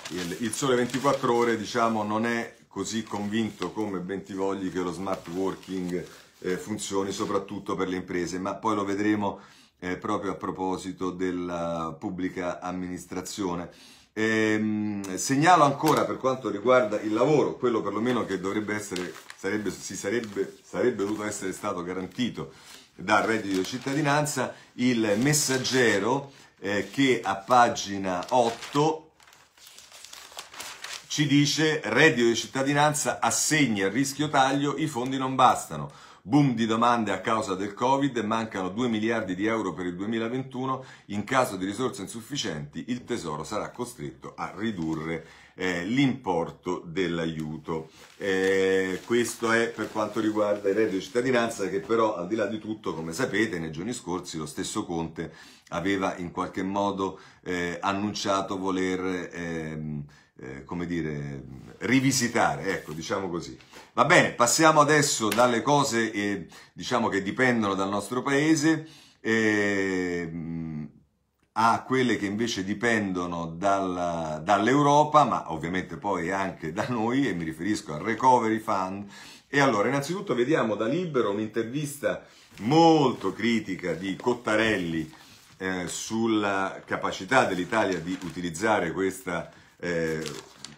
il, il, Sole 24 Ore diciamo, non è così convinto come Bentivogli che lo smart working eh, funzioni soprattutto per le imprese, ma poi lo vedremo eh, proprio a proposito della pubblica amministrazione. Ehm, segnalo ancora per quanto riguarda il lavoro, quello perlomeno che dovrebbe essere, sarebbe, si sarebbe, sarebbe dovuto essere stato garantito dal reddito di cittadinanza, il messaggero eh, che a pagina 8 ci dice reddito di cittadinanza assegni a rischio taglio, i fondi non bastano Boom di domande a causa del Covid, mancano 2 miliardi di euro per il 2021, in caso di risorse insufficienti il Tesoro sarà costretto a ridurre eh, l'importo dell'aiuto. Eh, questo è per quanto riguarda il reddito di cittadinanza che però al di là di tutto, come sapete, nei giorni scorsi lo stesso Conte aveva in qualche modo eh, annunciato voler... Ehm, eh, come dire, rivisitare, ecco, diciamo così. Va bene, passiamo adesso dalle cose eh, diciamo che dipendono dal nostro paese eh, a quelle che invece dipendono dal, dall'Europa, ma ovviamente poi anche da noi, e mi riferisco al Recovery Fund. E allora, innanzitutto vediamo da Libero un'intervista molto critica di Cottarelli eh, sulla capacità dell'Italia di utilizzare questa eh,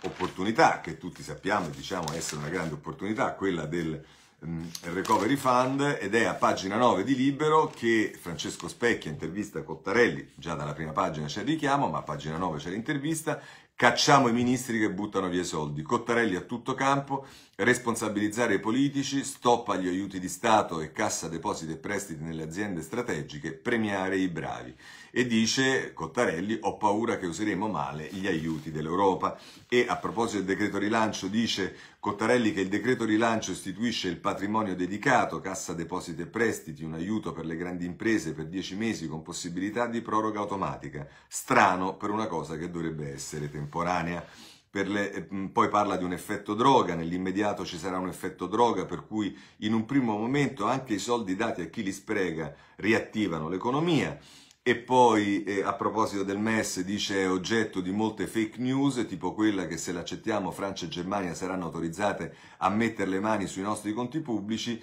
opportunità che tutti sappiamo e diciamo essere una grande opportunità, quella del mh, mm, Recovery Fund ed è a pagina 9 di Libero che Francesco Specchia intervista Cottarelli, già dalla prima pagina c'è il richiamo, ma a pagina 9 c'è l'intervista, cacciamo i ministri che buttano via i soldi, Cottarelli a tutto campo, responsabilizzare i politici, stop agli aiuti di Stato e cassa depositi e prestiti nelle aziende strategiche, premiare i bravi. E dice Cottarelli, ho paura che useremo male gli aiuti dell'Europa. E a proposito del decreto rilancio dice Cottarelli che il decreto rilancio istituisce il patrimonio dedicato, cassa depositi e prestiti, un aiuto per le grandi imprese per 10 mesi con possibilità di proroga automatica. Strano per una cosa che dovrebbe essere temporanea le, poi parla di un effetto droga, nell'immediato ci sarà un effetto droga per cui in un primo momento anche i soldi dati a chi li sprega riattivano l'economia e poi eh, a proposito del MES dice è oggetto di molte fake news tipo quella che se l'accettiamo Francia e Germania saranno autorizzate a mettere le mani sui nostri conti pubblici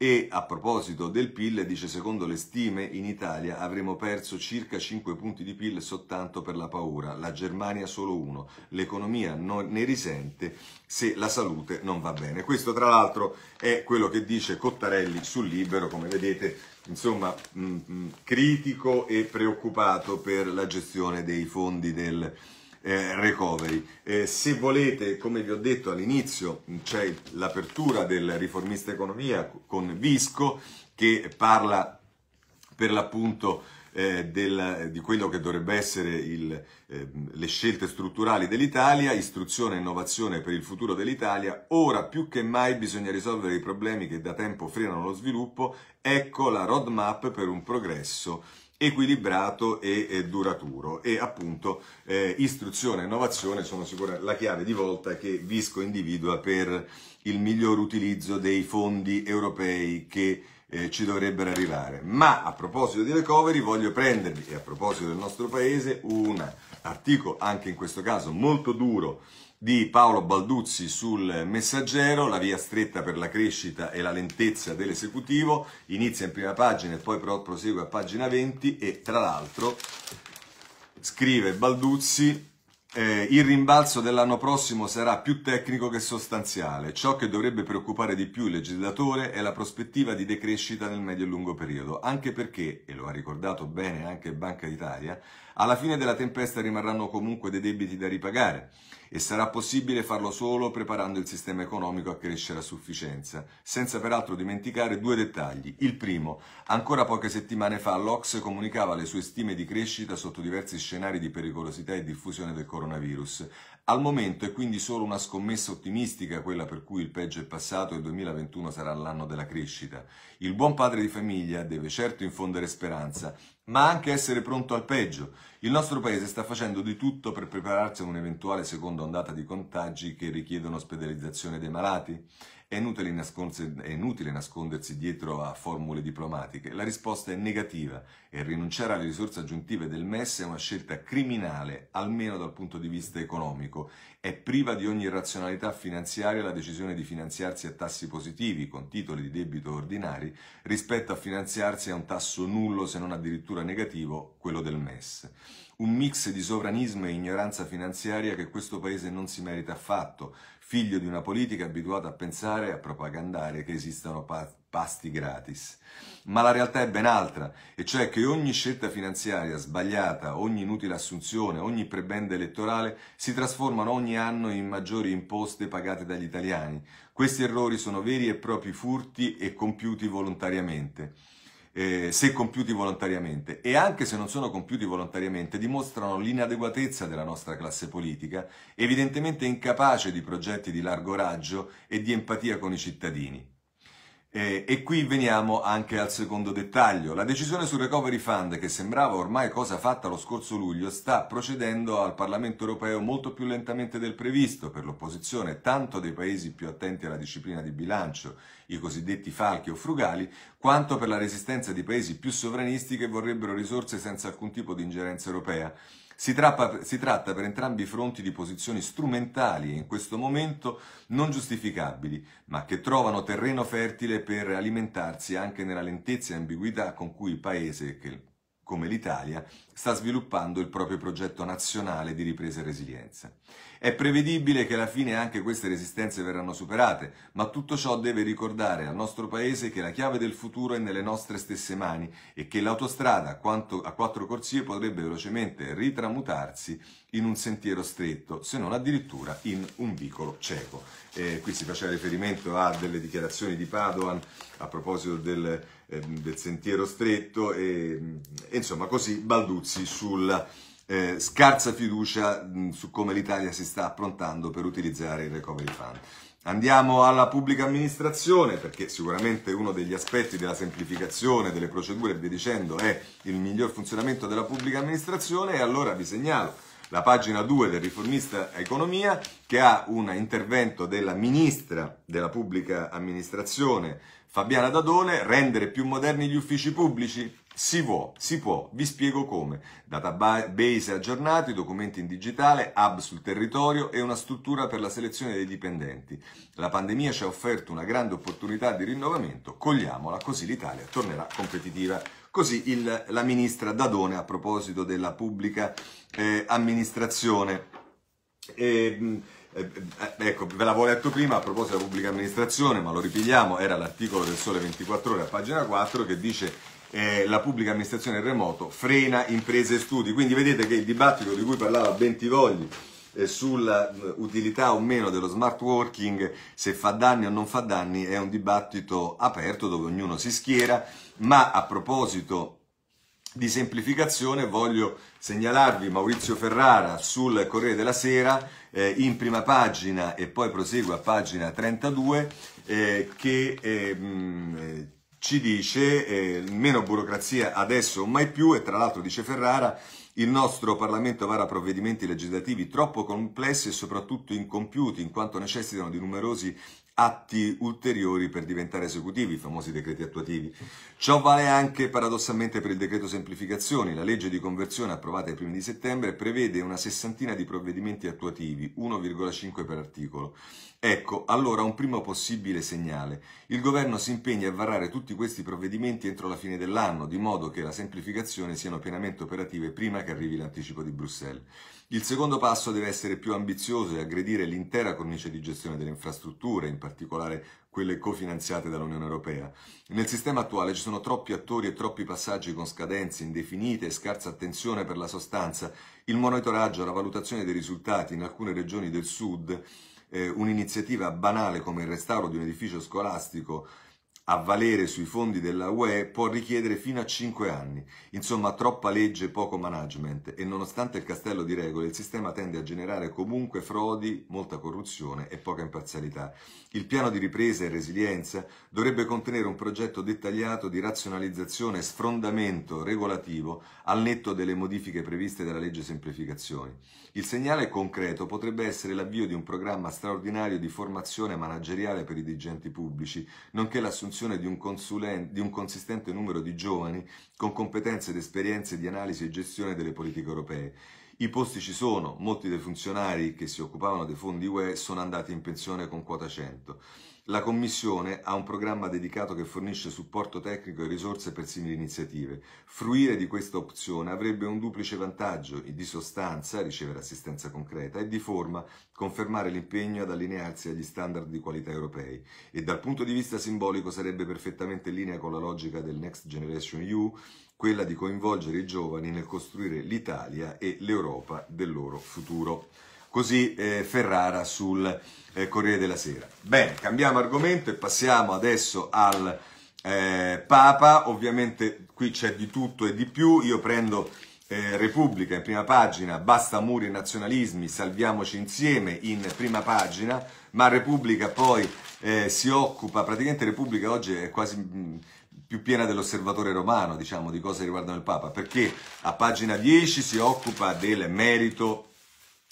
e a proposito del PIL, dice secondo le stime in Italia avremo perso circa 5 punti di PIL soltanto per la paura, la Germania solo uno, l'economia non ne risente se la salute non va bene. Questo tra l'altro è quello che dice Cottarelli sul Libero, come vedete, insomma, mh, mm, mh, mm, critico e preoccupato per la gestione dei fondi del eh, recovery. Eh, se volete, come vi ho detto all'inizio, c'è l'apertura del riformista economia con Visco che parla per l'appunto eh, del, di quello che dovrebbe essere il, ehm, le scelte strutturali dell'Italia, istruzione e innovazione per il futuro dell'Italia, ora più che mai bisogna risolvere i problemi che da tempo frenano lo sviluppo, ecco la roadmap per un progresso equilibrato e, e, duraturo e appunto eh, istruzione e innovazione sono sicuramente la chiave di volta che Visco individua per il miglior utilizzo dei fondi europei che eh, ci dovrebbero arrivare. Ma a proposito di recovery voglio prendervi, e a proposito del nostro paese, un articolo, anche in questo caso molto duro, di Paolo Balduzzi sul Messaggero, la via stretta per la crescita e la lentezza dell'esecutivo, inizia in prima pagina e poi prosegue a pagina 20 e tra l'altro scrive Balduzzi eh, il rimbalzo dell'anno prossimo sarà più tecnico che sostanziale. Ciò che dovrebbe preoccupare di più il legislatore è la prospettiva di decrescita nel medio e lungo periodo, anche perché, e lo ha ricordato bene anche Banca d'Italia, alla fine della tempesta rimarranno comunque dei debiti da ripagare e sarà possibile farlo solo preparando il sistema economico a crescere a sufficienza, senza peraltro dimenticare due dettagli. Il primo, ancora poche settimane fa l'Ox comunicava le sue stime di crescita sotto diversi scenari di pericolosità e diffusione del coronavirus. Al momento è quindi solo una scommessa ottimistica quella per cui il peggio è passato e il 2021 sarà l'anno della crescita. Il buon padre di famiglia deve certo infondere speranza, ma anche essere pronto al peggio. Il nostro paese sta facendo di tutto per prepararsi a un'eventuale seconda ondata di contagi che richiedono ospedalizzazione dei malati è inutile, è inutile, nascondersi dietro a formule diplomatiche. La risposta è negativa e rinunciare alle risorse aggiuntive del MES è una scelta criminale, almeno dal punto di vista economico. È priva di ogni razionalità finanziaria la decisione di finanziarsi a tassi positivi, con titoli di debito ordinari, rispetto a finanziarsi a un tasso nullo, se non addirittura negativo, quello del MES un mix di sovranismo e ignoranza finanziaria che questo paese non si merita affatto figlio di una politica abituata a pensare e a propagandare che esistano pasti gratis. Ma la realtà è ben altra, e cioè che ogni scelta finanziaria sbagliata, ogni inutile assunzione, ogni prebenda elettorale si trasformano ogni anno in maggiori imposte pagate dagli italiani. Questi errori sono veri e propri furti e compiuti volontariamente eh, se compiuti volontariamente e anche se non sono compiuti volontariamente dimostrano l'inadeguatezza della nostra classe politica, evidentemente incapace di progetti di largo raggio e di empatia con i cittadini. Eh, e qui veniamo anche al secondo dettaglio. La decisione sul Recovery Fund, che sembrava ormai cosa fatta lo scorso luglio, sta procedendo al Parlamento europeo molto più lentamente del previsto per l'opposizione tanto dei paesi più attenti alla disciplina di bilancio, i cosiddetti falchi o frugali, quanto per la resistenza di paesi più sovranisti che vorrebbero risorse senza alcun tipo di ingerenza europea. Si, trappa, si tratta per entrambi i fronti di posizioni strumentali e in questo momento non giustificabili, ma che trovano terreno fertile per alimentarsi anche nella lentezza e ambiguità con cui il Paese, che, come l'Italia, sta sviluppando il proprio progetto nazionale di ripresa e resilienza. È prevedibile che alla fine anche queste resistenze verranno superate, ma tutto ciò deve ricordare al nostro Paese che la chiave del futuro è nelle nostre stesse mani e che l'autostrada a quattro corsie potrebbe velocemente ritramutarsi in un sentiero stretto, se non addirittura in un vicolo cieco. Eh, qui si faceva riferimento a delle dichiarazioni di Padoan a proposito del, eh, del sentiero stretto e, e insomma così Balduzzi sulla eh, scarsa fiducia mh, mm, su come l'Italia si sta approntando per utilizzare il recovery fund. Andiamo alla pubblica amministrazione perché sicuramente uno degli aspetti della semplificazione delle procedure, e via dicendo, è il miglior funzionamento della pubblica amministrazione e allora vi segnalo la pagina 2 del riformista economia che ha un intervento della ministra della pubblica amministrazione Fabiana Dadone, rendere più moderni gli uffici pubblici, si può, si può, vi spiego come. Database aggiornati, documenti in digitale, hub sul territorio e una struttura per la selezione dei dipendenti. La pandemia ci ha offerto una grande opportunità di rinnovamento, cogliamola così l'Italia tornerà competitiva. Così il, la ministra Dadone a proposito della pubblica eh, amministrazione. E, ehm, eh, ecco, ve l'avevo letto prima a proposito della pubblica amministrazione, ma lo ripigliamo, era l'articolo del Sole 24 ore a pagina 4 che dice eh, la pubblica amministrazione in remoto frena imprese e studi. Quindi vedete che il dibattito di cui parlava Bentivogli eh, sulla eh, utilità o meno dello smart working, se fa danni o non fa danni, è un dibattito aperto dove ognuno si schiera, ma a proposito di semplificazione voglio segnalarvi Maurizio Ferrara sul Corriere della Sera eh, in prima pagina e poi prosegue a pagina 32 eh, che eh, mh, eh, ci dice eh, meno burocrazia adesso mai più e tra l'altro dice Ferrara il nostro Parlamento vara provvedimenti legislativi troppo complessi e soprattutto incompiuti in quanto necessitano di numerosi atti ulteriori per diventare esecutivi, i famosi decreti attuativi. Ciò vale anche paradossalmente per il decreto semplificazioni. La legge di conversione approvata ai primi di settembre prevede una sessantina di provvedimenti attuativi, 1,5 per articolo. Ecco, allora un primo possibile segnale. Il governo si impegna a varare tutti questi provvedimenti entro la fine dell'anno, di modo che la semplificazione siano pienamente operative prima che arrivi l'anticipo di Bruxelles. Il secondo passo deve essere più ambizioso e aggredire l'intera cornice di gestione delle infrastrutture, in particolare quelle cofinanziate dall'Unione Europea. Nel sistema attuale ci sono troppi attori e troppi passaggi con scadenze indefinite e scarsa attenzione per la sostanza. Il monitoraggio, la valutazione dei risultati in alcune regioni del Sud, eh, un'iniziativa banale come il restauro di un edificio scolastico a valere sui fondi della UE può richiedere fino a 5 anni. Insomma, troppa legge e poco management e nonostante il castello di regole, il sistema tende a generare comunque frodi, molta corruzione e poca imparzialità. Il piano di ripresa e resilienza dovrebbe contenere un progetto dettagliato di razionalizzazione e sfrondamento regolativo al netto delle modifiche previste dalla legge semplificazioni. Il segnale concreto potrebbe essere l'avvio di un programma straordinario di formazione manageriale per i dirigenti pubblici, nonché l'assunzione funzione di un, di un consistente numero di giovani con competenze ed esperienze di analisi e gestione delle politiche europee. I posti ci sono, molti dei funzionari che si occupavano dei fondi UE sono andati in pensione con quota 100. La Commissione ha un programma dedicato che fornisce supporto tecnico e risorse per simili iniziative. Fruire di questa opzione avrebbe un duplice vantaggio, di sostanza, ricevere assistenza concreta, e di forma, confermare l'impegno ad allinearsi agli standard di qualità europei. E dal punto di vista simbolico sarebbe perfettamente in linea con la logica del Next Generation EU, quella di coinvolgere i giovani nel costruire l'Italia e l'Europa del loro futuro. Così eh, Ferrara sul eh, Corriere della Sera. Bene, cambiamo argomento e passiamo adesso al eh, Papa. Ovviamente qui c'è di tutto e di più. Io prendo eh, Repubblica in prima pagina, basta muri e nazionalismi, salviamoci insieme in prima pagina, ma Repubblica poi eh, si occupa, praticamente Repubblica oggi è quasi... Mh, mm, più piena dell'osservatore romano, diciamo, di cose riguardano il Papa, perché a pagina 10 si occupa del merito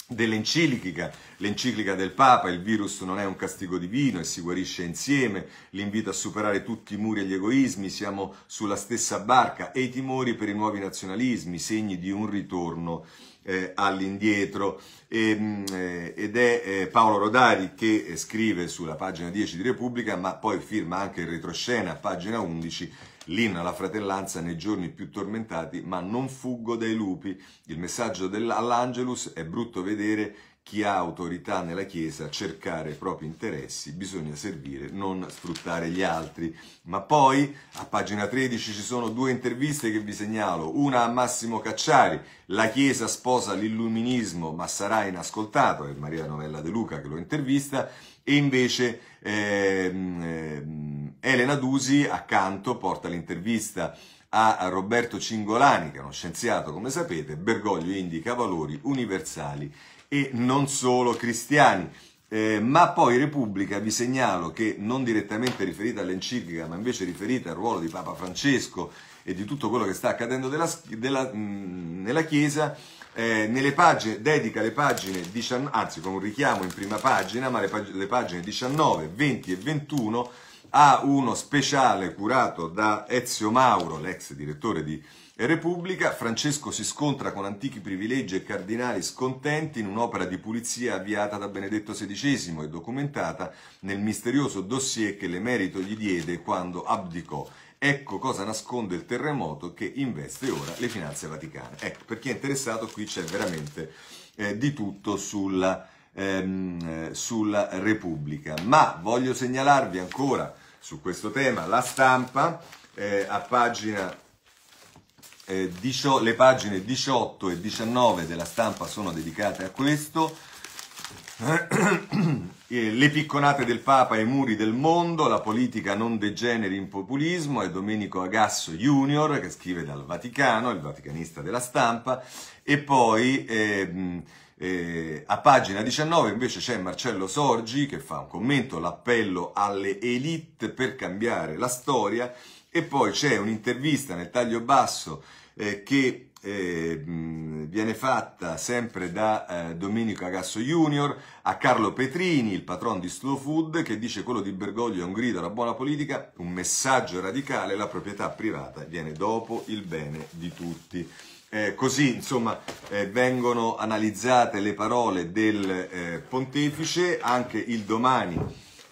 dell'enciclica, l'enciclica del Papa, il virus non è un castigo divino e si guarisce insieme, l'invito a superare tutti i muri e gli egoismi, siamo sulla stessa barca e i timori per i nuovi nazionalismi, segni di un ritorno eh, all'indietro. E, ehm, eh, ed è eh, Paolo Rodari che eh, scrive sulla pagina 10 di Repubblica, ma poi firma anche in retroscena, pagina 11, l'inno alla fratellanza nei giorni più tormentati, ma non fuggo dai lupi. Il messaggio dell'Angelus è brutto vedere chi ha autorità nella Chiesa cercare i propri interessi, bisogna servire, non sfruttare gli altri. Ma poi a pagina 13 ci sono due interviste che vi segnalo, una a Massimo Cacciari, la Chiesa sposa l'illuminismo ma sarà inascoltato, è Maria Novella De Luca che lo intervista, e invece ehm, ehm, Elena Dusi accanto porta l'intervista a Roberto Cingolani, che è uno scienziato, come sapete, Bergoglio indica valori universali e non solo cristiani. Eh, ma poi Repubblica vi segnalo che non direttamente riferita all'enciclica, ma invece riferita al ruolo di Papa Francesco e di tutto quello che sta accadendo della, della, mh, nella Chiesa, eh, nelle pagine, dedica le pagine, 19, anzi con un richiamo in prima pagina, ma le, pag- le pagine 19, 20 e 21 a uno speciale curato da Ezio Mauro, l'ex direttore di Repubblica, Francesco si scontra con antichi privilegi e cardinali scontenti in un'opera di pulizia avviata da Benedetto XVI e documentata nel misterioso dossier che l'emerito gli diede quando abdicò Ecco cosa nasconde il terremoto che investe ora le finanze vaticane. Ecco, per chi è interessato qui c'è veramente eh, di tutto sulla, ehm, eh, sulla Repubblica. Ma voglio segnalarvi ancora su questo tema la stampa eh, a pagina... Eh, dicio, le pagine 18 e 19 della stampa sono dedicate a questo. Eh, le picconate del Papa ai muri del mondo, la politica non degeneri in populismo, è Domenico Agasso Junior che scrive dal Vaticano, il vaticanista della stampa, e poi eh, eh, a pagina 19 invece c'è Marcello Sorgi che fa un commento, l'appello alle elite per cambiare la storia, e poi c'è un'intervista nel taglio basso eh, che eh, viene fatta sempre da eh, Domenico Agasso Junior a Carlo Petrini, il patron di Slow Food, che dice quello di Bergoglio è un grido alla buona politica, un messaggio radicale, la proprietà privata viene dopo il bene di tutti. Eh, così insomma eh, vengono analizzate le parole del eh, pontefice, anche il domani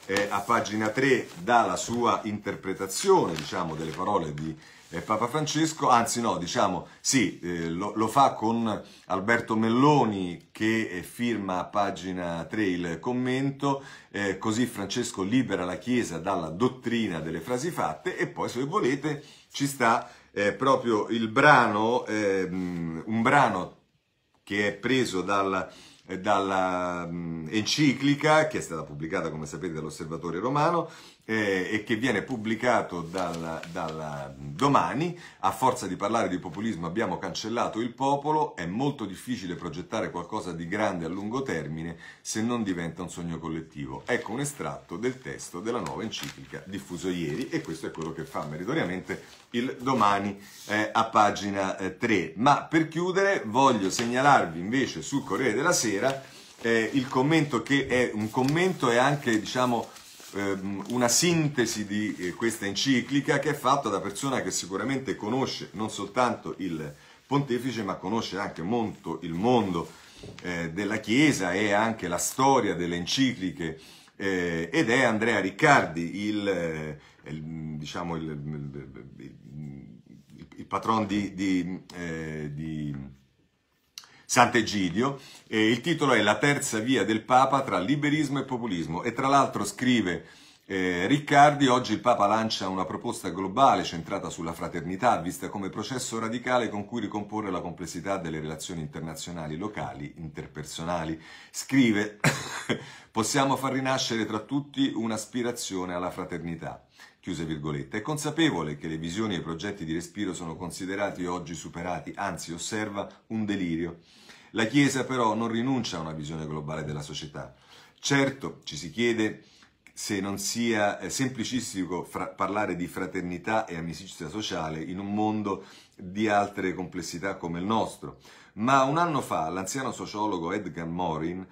eh, a pagina 3 dà la sua interpretazione diciamo, delle parole di eh, Papa Francesco, anzi no, diciamo sì, eh, lo, lo, fa con Alberto Melloni che eh, firma a pagina 3 il commento, eh, così Francesco libera la Chiesa dalla dottrina delle frasi fatte e poi se volete ci sta eh, proprio il brano, ehm, un brano che è preso dal dalla mm, che è stata pubblicata, come sapete, dall'Osservatore Romano, eh, e che viene pubblicato dal, dal, domani. A forza di parlare di populismo abbiamo cancellato il popolo, è molto difficile progettare qualcosa di grande a lungo termine se non diventa un sogno collettivo. Ecco un estratto del testo della nuova enciclica diffuso ieri e questo è quello che fa meritoriamente il domani eh, a pagina eh, 3. Ma per chiudere voglio segnalarvi invece sul Corriere della Sera eh, il commento che è un commento e anche diciamo Ehm, una sintesi di eh, questa enciclica che è fatta da persona che sicuramente conosce non soltanto il pontefice ma conosce anche molto il mondo eh, della Chiesa e anche la storia delle encicliche eh, ed è Andrea Riccardi il, il, diciamo il, il patron di, di, eh, di Sant'Egidio. Eh, il titolo è La terza via del Papa tra liberismo e populismo e tra l'altro scrive eh, Riccardi, oggi il Papa lancia una proposta globale centrata sulla fraternità, vista come processo radicale con cui ricomporre la complessità delle relazioni internazionali, locali, interpersonali. Scrive, possiamo far rinascere tra tutti un'aspirazione alla fraternità è consapevole che le visioni e i progetti di respiro sono considerati oggi superati, anzi osserva un delirio. La Chiesa però non rinuncia a una visione globale della società. Certo, ci si chiede se non sia eh, semplicistico fra- parlare di fraternità e amicizia sociale in un mondo di altre complessità come il nostro, ma un anno fa l'anziano sociologo Edgar Morin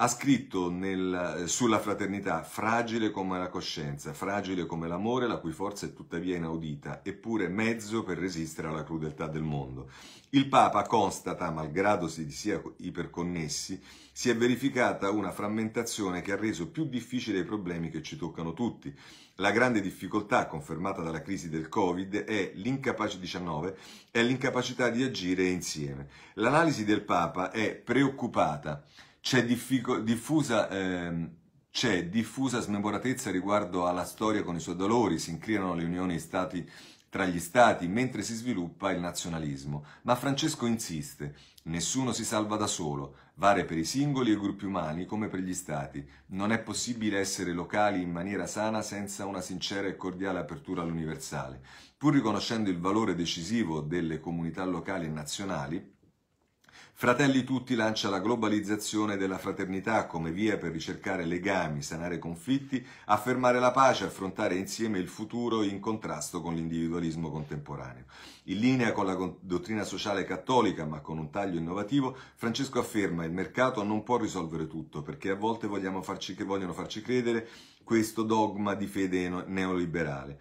ha scritto nel, sulla fraternità fragile come la coscienza, fragile come l'amore, la cui forza è tuttavia inaudita, eppure mezzo per resistere alla crudeltà del mondo. Il Papa constata, malgrado si sia iperconnessi, si è verificata una frammentazione che ha reso più difficile i problemi che ci toccano tutti. La grande difficoltà, confermata dalla crisi del Covid, è l'incapacità, è l'incapacità di agire insieme. L'analisi del Papa è preoccupata c'è, diffico- diffusa, ehm, c'è diffusa smemoratezza riguardo alla storia con i suoi dolori, si incriano le unioni stati tra gli stati mentre si sviluppa il nazionalismo. Ma Francesco insiste, nessuno si salva da solo, vale per i singoli e i gruppi umani come per gli stati. Non è possibile essere locali in maniera sana senza una sincera e cordiale apertura all'universale. Pur riconoscendo il valore decisivo delle comunità locali e nazionali, Fratelli Tutti lancia la globalizzazione della fraternità come via per ricercare legami, sanare conflitti, affermare la pace, affrontare insieme il futuro in contrasto con l'individualismo contemporaneo. In linea con la dottrina sociale cattolica, ma con un taglio innovativo, Francesco afferma che il mercato non può risolvere tutto, perché a volte farci, vogliono farci credere questo dogma di fede neoliberale.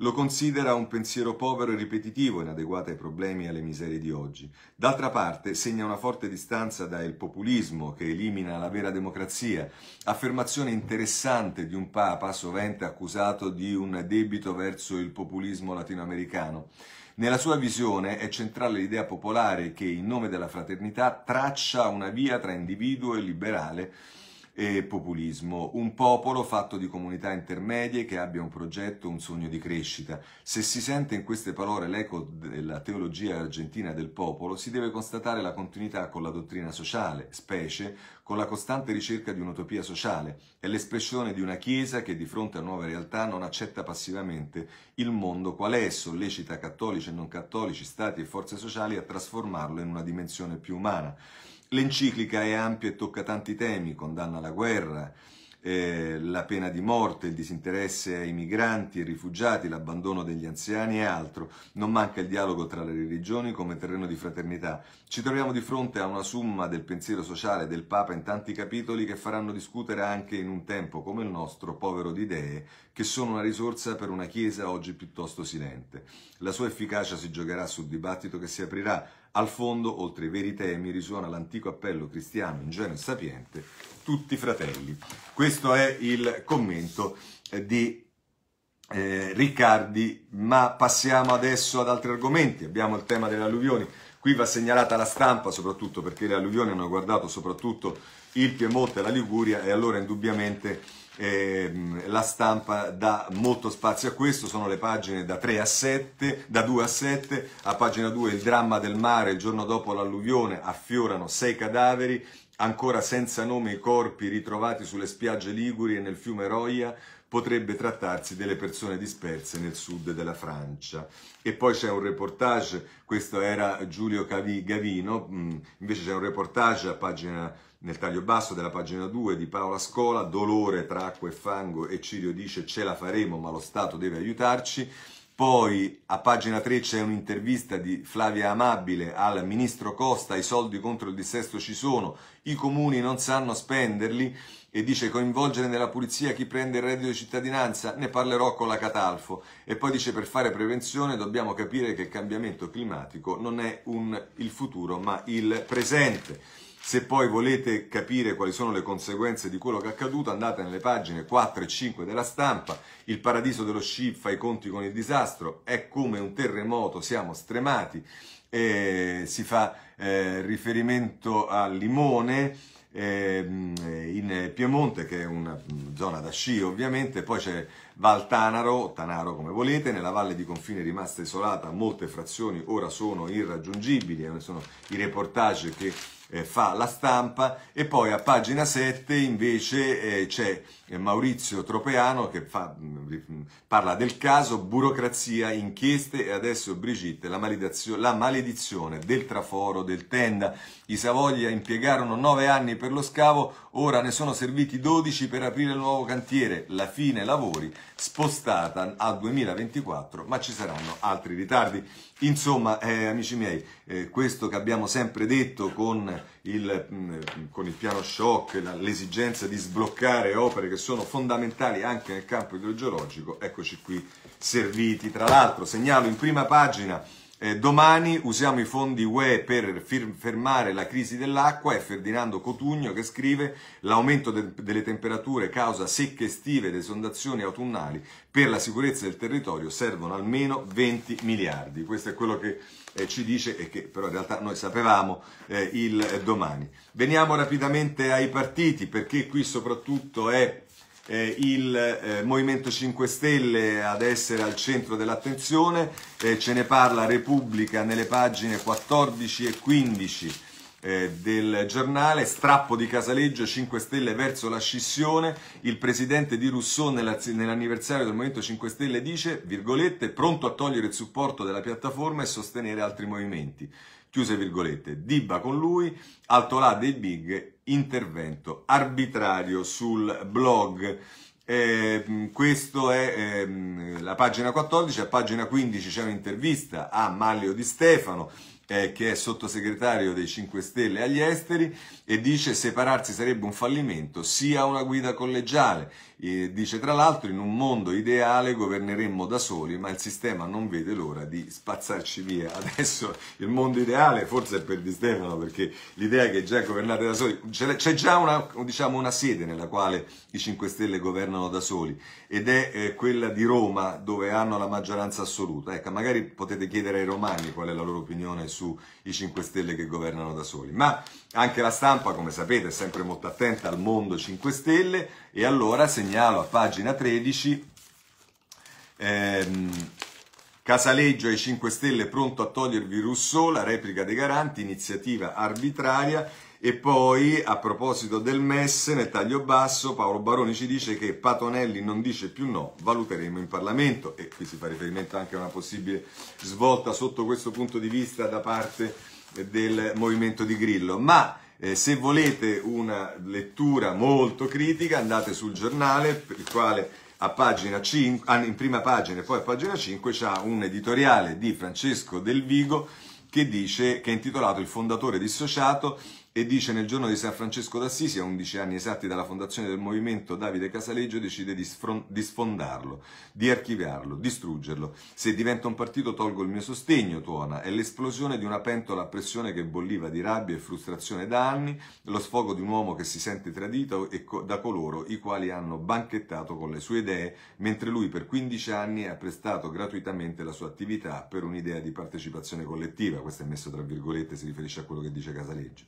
Lo considera un pensiero povero e ripetitivo, inadeguato ai problemi e alle miserie di oggi. D'altra parte, segna una forte distanza dal populismo che elimina la vera democrazia, affermazione interessante di un papa sovente accusato di un debito verso il populismo latinoamericano. Nella sua visione è centrale l'idea popolare che, in nome della fraternità, traccia una via tra individuo e liberale e populismo, un popolo fatto di comunità intermedie che abbia un progetto, un sogno di crescita. Se si sente in queste parole l'eco della teologia argentina del popolo, si deve constatare la continuità con la dottrina sociale, specie con la costante ricerca di un'utopia sociale, è l'espressione di una Chiesa che di fronte a nuove realtà non accetta passivamente il mondo qual è, sollecita cattolici e non cattolici, stati e forze sociali a trasformarlo in una dimensione più umana. L'enciclica è ampia e tocca tanti temi, condanna la guerra, eh, la pena di morte, il disinteresse ai migranti e rifugiati, l'abbandono degli anziani e altro. Non manca il dialogo tra le religioni come terreno di fraternità. Ci troviamo di fronte a una summa del pensiero sociale del Papa in tanti capitoli che faranno discutere anche in un tempo come il nostro, povero di idee, che sono una risorsa per una Chiesa oggi piuttosto silente. La sua efficacia si giocherà sul dibattito che si aprirà al fondo, oltre i veri temi, risuona l'antico appello cristiano ingenuo e sapiente, tutti fratelli. Questo è il commento eh, di eh, Riccardi, ma passiamo adesso ad altri argomenti. Abbiamo il tema delle alluvioni. Qui va segnalata la stampa soprattutto perché le alluvioni hanno guardato soprattutto il Piemonte e la Liguria e allora indubbiamente eh, la stampa dà molto spazio a questo, sono le pagine da 3 a 7, da 2 a 7, a pagina 2 il dramma del mare, il giorno dopo l'alluvione affiorano 6 cadaveri, ancora senza nome i corpi ritrovati sulle spiagge Liguri e nel fiume Roia, potrebbe trattarsi delle persone disperse nel sud della Francia. E poi c'è un reportage, questo era Giulio Gavino, mm, invece c'è un reportage a pagina nel taglio basso della pagina 2 di Paola Scola, dolore tra acqua e fango e Cirio dice ce la faremo ma lo Stato deve aiutarci. Poi a pagina 3 c'è un'intervista di Flavia Amabile al ministro Costa, i soldi contro il dissesto ci sono, i comuni non sanno spenderli e dice coinvolgere nella pulizia chi prende il reddito di cittadinanza, ne parlerò con la Catalfo. E poi dice per fare prevenzione dobbiamo capire che il cambiamento climatico non è un, il futuro ma il presente. Se poi volete capire quali sono le conseguenze di quello che è accaduto, andate nelle pagine 4 e 5 della stampa. Il paradiso dello sci fa i conti con il disastro, è come un terremoto, siamo stremati. Eh, si fa eh, riferimento a Limone eh, in Piemonte, che è una mm, zona da sci ovviamente, poi c'è Valtanaro, Tanaro come volete, nella valle di confine rimasta isolata, molte frazioni ora sono irraggiungibili, eh, sono i reportage che eh, fa la stampa e poi a pagina 7 invece eh, c'è Maurizio Tropeano che fa, parla del caso burocrazia, inchieste e adesso Brigitte, la, la maledizione del traforo, del tenda. I Savoglia impiegarono 9 anni per lo scavo, ora ne sono serviti 12 per aprire il nuovo cantiere. La fine lavori spostata al 2024, ma ci saranno altri ritardi. Insomma, eh, amici miei, eh, questo che abbiamo sempre detto con il, mm, con il piano shock, l'esigenza di sbloccare opere che sono fondamentali anche nel campo idrogeologico, eccoci qui serviti. Tra l'altro segnalo in prima pagina eh, domani usiamo i fondi UE per fermare la crisi dell'acqua è Ferdinando Cotugno che scrive l'aumento de delle temperature causa secche estive ed esondazioni autunnali. Per la sicurezza del territorio servono almeno 20 miliardi. Questo è quello che eh, ci dice e che però in realtà noi sapevamo eh, il domani. Veniamo rapidamente ai partiti perché qui soprattutto è eh, il eh, Movimento 5 Stelle ad essere al centro dell'attenzione, eh, ce ne parla Repubblica nelle pagine 14 e 15 eh, del giornale, strappo di Casaleggio 5 Stelle verso la scissione, il presidente di Rousseau nell'anniversario del Movimento 5 Stelle dice, virgolette, pronto a togliere il supporto della piattaforma e sostenere altri movimenti. Chiuse virgolette, Dibba con lui, altolà dei big, intervento arbitrario sul blog. Eh, mm, questa è eh, la pagina 14, a pagina 15 c'è un'intervista a Maglio Di Stefano, eh, che è sottosegretario dei 5 Stelle agli esteri, e dice separarsi sarebbe un fallimento, sia una guida collegiale. Eh, dice tra l'altro in un mondo ideale governeremmo da soli, ma il sistema non vede l'ora di spazzarci via. Adesso il mondo ideale forse è per Di Stefano, perché l'idea è che già governate da soli, c'è già una, diciamo, una sede nella quale i 5 Stelle governano da soli ed è eh, quella di Roma dove hanno la maggioranza assoluta. Ecco, magari potete chiedere ai romani qual è la loro opinione sui 5 Stelle che governano da soli. Ma anche la stampa, come sapete, è sempre molto attenta al mondo 5 Stelle e allora segnalo a pagina 13 ehm, Casaleggio ai 5 Stelle pronto a togliervi Rousseau, la replica dei garanti, iniziativa arbitraria e poi, a proposito del MES, nel taglio basso, Paolo Baroni ci dice che Patonelli non dice più no, valuteremo in Parlamento. E qui si fa riferimento anche a una possibile svolta sotto questo punto di vista da parte del movimento di Grillo, ma eh, se volete una lettura molto critica andate sul giornale, per il quale a pagina 5, ah, in prima pagina e poi a pagina 5 c'è un editoriale di Francesco Del Vigo che, dice, che è intitolato Il fondatore dissociato e dice nel giorno di San Francesco d'Assisi, a 11 anni esatti dalla fondazione del movimento, Davide Casaleggio decide di, di, sfondarlo, di archiviarlo, distruggerlo. Se diventa un partito tolgo il mio sostegno, tuona. È l'esplosione di una pentola a pressione che bolliva di rabbia e frustrazione da anni, lo sfogo di un uomo che si sente tradito e co da coloro i quali hanno banchettato con le sue idee, mentre lui per 15 anni ha prestato gratuitamente la sua attività per un'idea di partecipazione collettiva. Questo è messo tra virgolette, si riferisce a quello che dice Casaleggio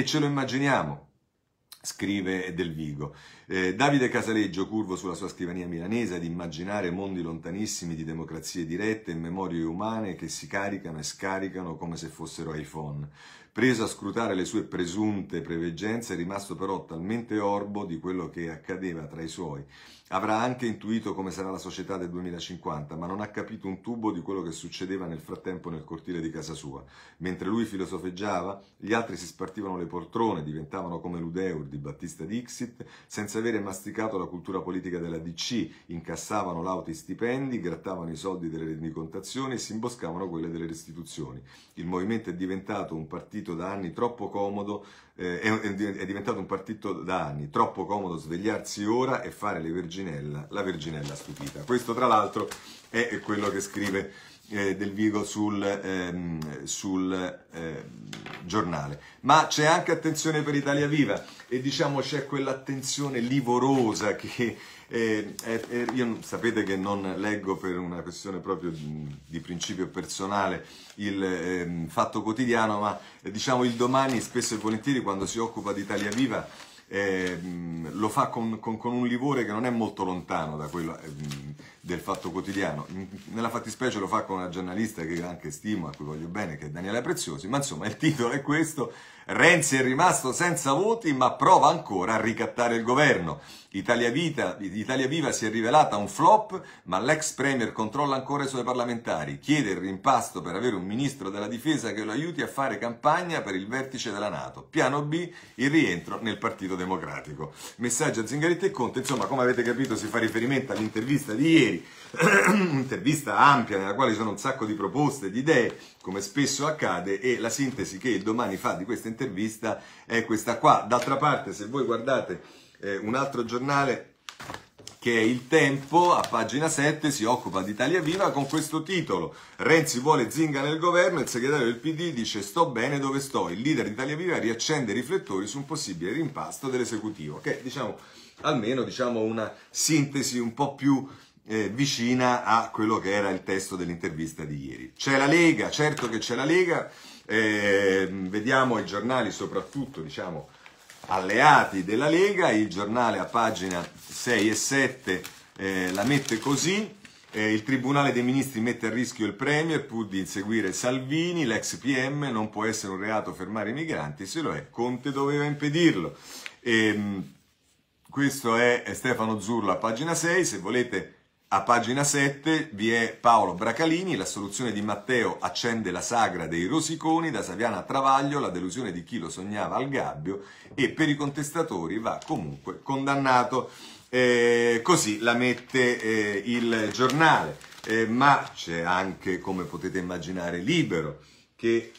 e ce lo immaginiamo. Scrive Del Vigo. Eh, Davide Casaleggio, curvo sulla sua scrivania milanese, ad immaginare mondi lontanissimi di democrazie dirette e memorie umane che si caricano e scaricano come se fossero iPhone. Preso a scrutare le sue presunte preveggenze, è rimasto però talmente orbo di quello che accadeva tra i suoi Avrà anche intuito come sarà la società del 2050, ma non ha capito un tubo di quello che succedeva nel frattempo nel cortile di casa sua. Mentre lui filosofeggiava, gli altri si spartivano le poltrone, diventavano come l'Udeur di Battista Dixit, senza avere masticato la cultura politica della DC, incassavano lauti stipendi, grattavano i soldi delle rendicontazioni e si imboscavano quelle delle restituzioni. Il movimento è diventato un partito da anni troppo comodo, eh, è, è diventato un partito da anni troppo comodo svegliarsi ora e fare le vergine Verginella, la Verginella stupita. Questo tra l'altro è quello che scrive eh, Del Vigo sul, ehm, sul eh, giornale. Ma c'è anche attenzione per Italia Viva e diciamo c'è quell'attenzione livorosa che eh, io sapete che non leggo per una questione proprio di principio personale il ehm, fatto quotidiano, ma diciamo il domani spesso e volentieri quando si occupa di Italia Viva ehm, lo fa con, con, con, un livore che non è molto lontano da quello ehm, del fatto quotidiano. Nella fattispecie lo fa con una giornalista che anche stimo, a cui voglio bene, che è Daniela Preziosi, ma insomma il titolo è questo Renzi è rimasto senza voti ma prova ancora a ricattare il governo. Italia, Vita, Italia Viva si è rivelata un flop ma l'ex premier controlla ancora i suoi parlamentari, chiede il rimpasto per avere un ministro della difesa che lo aiuti a fare campagna per il vertice della Nato. Piano B, il rientro nel Partito Democratico. Messaggio a Zingaretti e Conte, insomma come avete capito si fa riferimento all'intervista di ieri un'intervista ampia nella quale ci sono un sacco di proposte, di idee, come spesso accade, e la sintesi che il domani fa di questa intervista è questa qua. D'altra parte, se voi guardate eh, un altro giornale che è Il Tempo, a pagina 7, si occupa di Italia Viva con questo titolo. Renzi vuole Zinga nel governo, il segretario del PD dice sto bene dove sto. Il leader di Italia Viva riaccende i riflettori su un possibile rimpasto dell'esecutivo, che diciamo almeno diciamo, una sintesi un po' più eh, vicina a quello che era il testo dell'intervista di ieri. C'è la Lega, certo che c'è la Lega, eh, vediamo i giornali soprattutto, diciamo, alleati della Lega, il giornale a pagina 6 e 7 eh, la mette così, eh, il Tribunale dei Ministri mette a rischio il Premier pur di inseguire Salvini, l'ex PM, non può essere un reato fermare i migranti, se lo è, Conte doveva impedirlo. E, ehm, questo è Stefano Zurlo a pagina 6, se volete a pagina 7 vi è Paolo Bracalini, la soluzione di Matteo accende la sagra dei rosiconi, da Saviana a Travaglio, la delusione di chi lo sognava al gabbio e per i contestatori va comunque condannato. Eh, così la mette eh, il giornale, eh, ma c'è anche, come potete immaginare, Libero che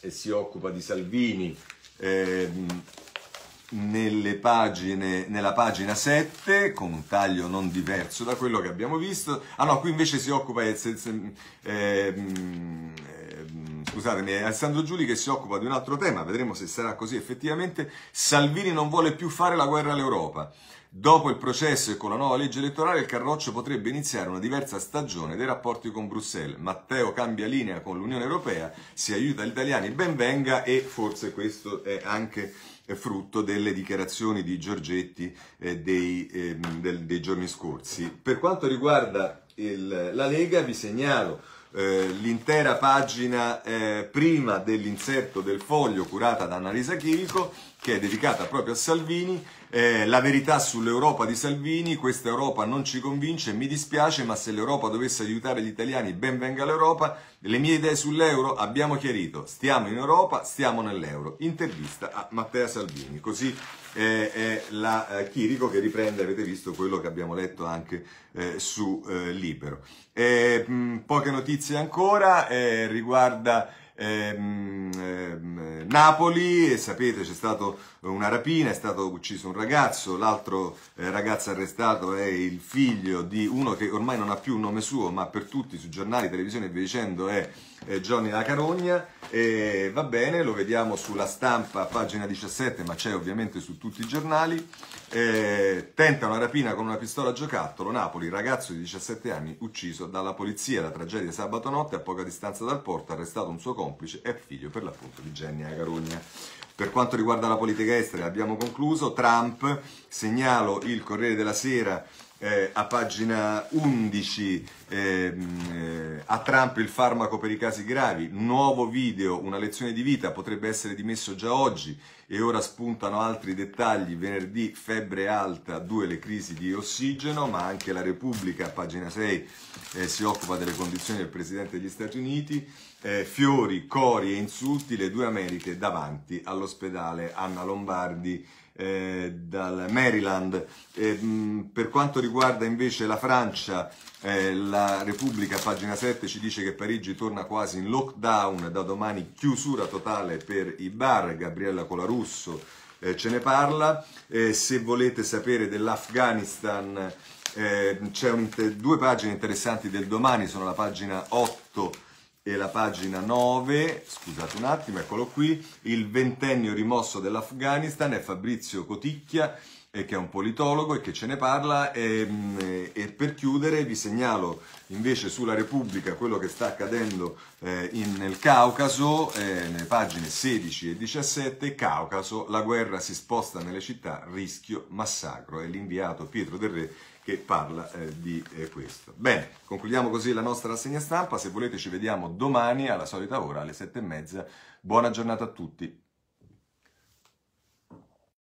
eh, si occupa di Salvini. Ehm, pagine, nella pagina 7 con un taglio non diverso da quello che abbiamo visto. Ah no, qui invece si occupa eh, eh, scusatemi, è Alessandro Giuli che si occupa di un altro tema, vedremo se sarà così effettivamente. Salvini non vuole più fare la guerra all'Europa. Dopo il processo e con la nuova legge elettorale, il Carroccio potrebbe iniziare una diversa stagione dei rapporti con Bruxelles. Matteo cambia linea con l'Unione Europea, si aiuta gli italiani, ben venga e forse questo è anche frutto delle dichiarazioni di Giorgetti eh, dei, eh, del, dei, giorni scorsi. Per quanto riguarda il, la Lega vi segnalo eh, l'intera pagina eh, prima dell'inserto del foglio curata da Annalisa Chirico che è dedicata proprio a Salvini eh, la verità sull'Europa di Salvini, questa Europa non ci convince, mi dispiace, ma se l'Europa dovesse aiutare gli italiani, ben venga l'Europa. Le mie idee sull'euro abbiamo chiarito, stiamo in Europa, stiamo nell'euro. Intervista a Matteo Salvini, così eh, è la eh, Chirico che riprende, avete visto quello che abbiamo letto anche eh, su eh, Libero. Mh, eh, mm, poche notizie ancora, riguarda ehm, ehm Napoli, sapete c'è stato una rapina, è stato ucciso un ragazzo, l'altro eh, ragazzo arrestato è il figlio di uno che ormai non ha più un nome suo, ma per tutti, su giornali, televisione e via dicendo, è eh, Johnny La Carogna. E va bene, lo vediamo sulla stampa, pagina 17, ma c'è ovviamente su tutti i giornali. Eh, tenta una rapina con una pistola a giocattolo, Napoli, ragazzo di 17 anni, ucciso dalla polizia. La tragedia sabato notte, a poca distanza dal porto, arrestato un suo complice e figlio per l'appunto di Jenny La Carogna. Per quanto riguarda la politica estera abbiamo concluso, Trump, segnalo il Corriere della Sera eh, a pagina 11 eh, eh, a Trump il farmaco per i casi gravi, nuovo video, una lezione di vita, potrebbe essere dimesso già oggi e ora spuntano altri dettagli, venerdì febbre alta, due le crisi di ossigeno, ma anche la Repubblica a pagina 6 eh, si occupa delle condizioni del Presidente degli Stati Uniti, eh, fiori, cori e insulti le due Americhe davanti all'ospedale Anna Lombardi eh, dal Maryland. Eh, mh, mm, per quanto riguarda invece la Francia, eh, la Repubblica, pagina 7, ci dice che Parigi torna quasi in lockdown, da domani chiusura totale per i bar, Gabriella Colarusso eh, ce ne parla. se volete sapere dell'Afghanistan, eh, c'è due pagine interessanti del domani, sono la pagina 8 e la pagina 9, scusate un attimo, eccolo qui, il ventennio rimosso dell'Afghanistan è Fabrizio Coticchia, eh, che è un politologo e che ce ne parla. E, mm, e, per chiudere vi segnalo invece sulla Repubblica quello che sta accadendo eh, in, nel Caucaso, eh, nelle pagine 16 e 17, Caucaso, la guerra si sposta nelle città, rischio massacro. È l'inviato Pietro Del Re che parla eh, di eh, questo. Bene, concludiamo così la nostra rassegna stampa, se volete ci vediamo domani alla solita ora alle sette e mezza, buona giornata a tutti.